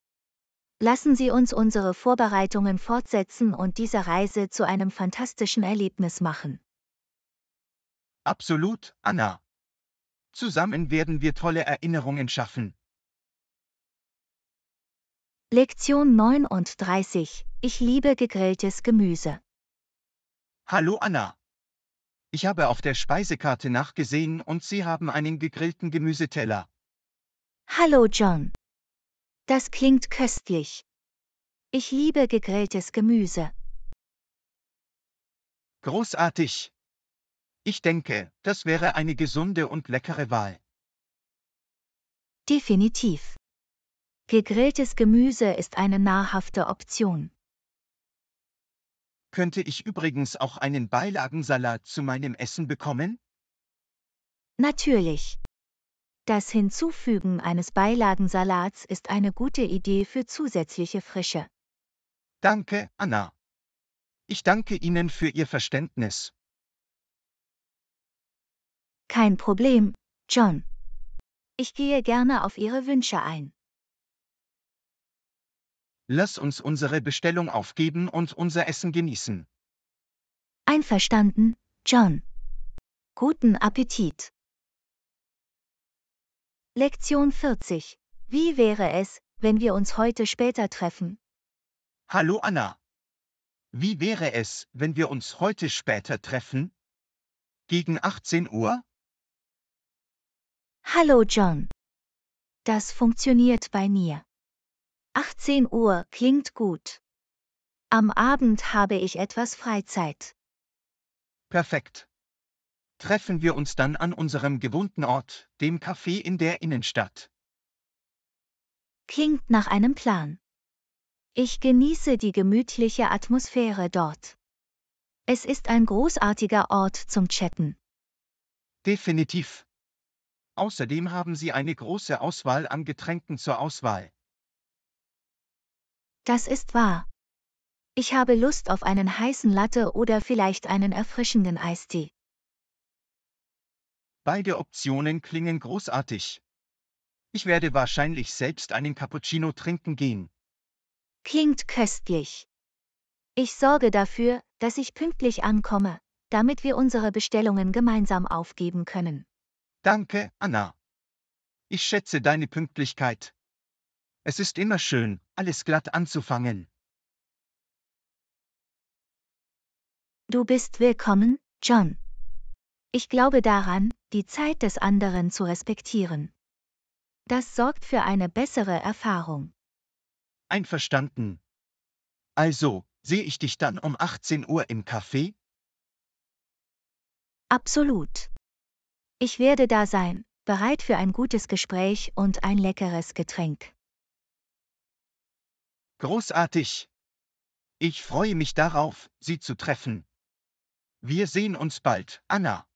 Lassen Sie uns unsere Vorbereitungen fortsetzen und diese Reise zu einem fantastischen Erlebnis machen. Absolut, Anna. Zusammen werden wir tolle Erinnerungen schaffen. Lektion 39. Ich liebe gegrilltes Gemüse. Hallo Anna. Ich habe auf der Speisekarte nachgesehen und Sie haben einen gegrillten Gemüseteller. Hallo John. Das klingt köstlich. Ich liebe gegrilltes Gemüse. Großartig. Ich denke, das wäre eine gesunde und leckere Wahl. Definitiv. Gegrilltes Gemüse ist eine nahrhafte Option. Könnte ich übrigens auch einen Beilagensalat zu meinem Essen bekommen? Natürlich. Das Hinzufügen eines Beilagensalats ist eine gute Idee für zusätzliche Frische. Danke, Anna. Ich danke Ihnen für Ihr Verständnis. Kein Problem, John. Ich gehe gerne auf Ihre Wünsche ein. Lass uns unsere Bestellung aufgeben und unser Essen genießen. Einverstanden, John. Guten Appetit. Lektion 40. Wie wäre es, wenn wir uns heute später treffen? Hallo Anna. Wie wäre es, wenn wir uns heute später treffen? Gegen 18 Uhr? Hallo John. Das funktioniert bei mir. 18 Uhr klingt gut. Am Abend habe ich etwas Freizeit. Perfekt. Treffen wir uns dann an unserem gewohnten Ort, dem Café in der Innenstadt. Klingt nach einem Plan. Ich genieße die gemütliche Atmosphäre dort. Es ist ein großartiger Ort zum Chatten. Definitiv. Außerdem haben Sie eine große Auswahl an Getränken zur Auswahl. Das ist wahr. Ich habe Lust auf einen heißen Latte oder vielleicht einen erfrischenden Eistee. Beide Optionen klingen großartig. Ich werde wahrscheinlich selbst einen Cappuccino trinken gehen. Klingt köstlich. Ich sorge dafür, dass ich pünktlich ankomme, damit wir unsere Bestellungen gemeinsam aufgeben können. Danke, Anna. Ich schätze deine Pünktlichkeit. Es ist immer schön, alles glatt anzufangen. Du bist willkommen, John. Ich glaube daran, die Zeit des anderen zu respektieren. Das sorgt für eine bessere Erfahrung. Einverstanden. Also, sehe ich dich dann um 18 Uhr im Café? Absolut. Ich werde da sein, bereit für ein gutes Gespräch und ein leckeres Getränk. Großartig! Ich freue mich darauf, Sie zu treffen. Wir sehen uns bald, Anna.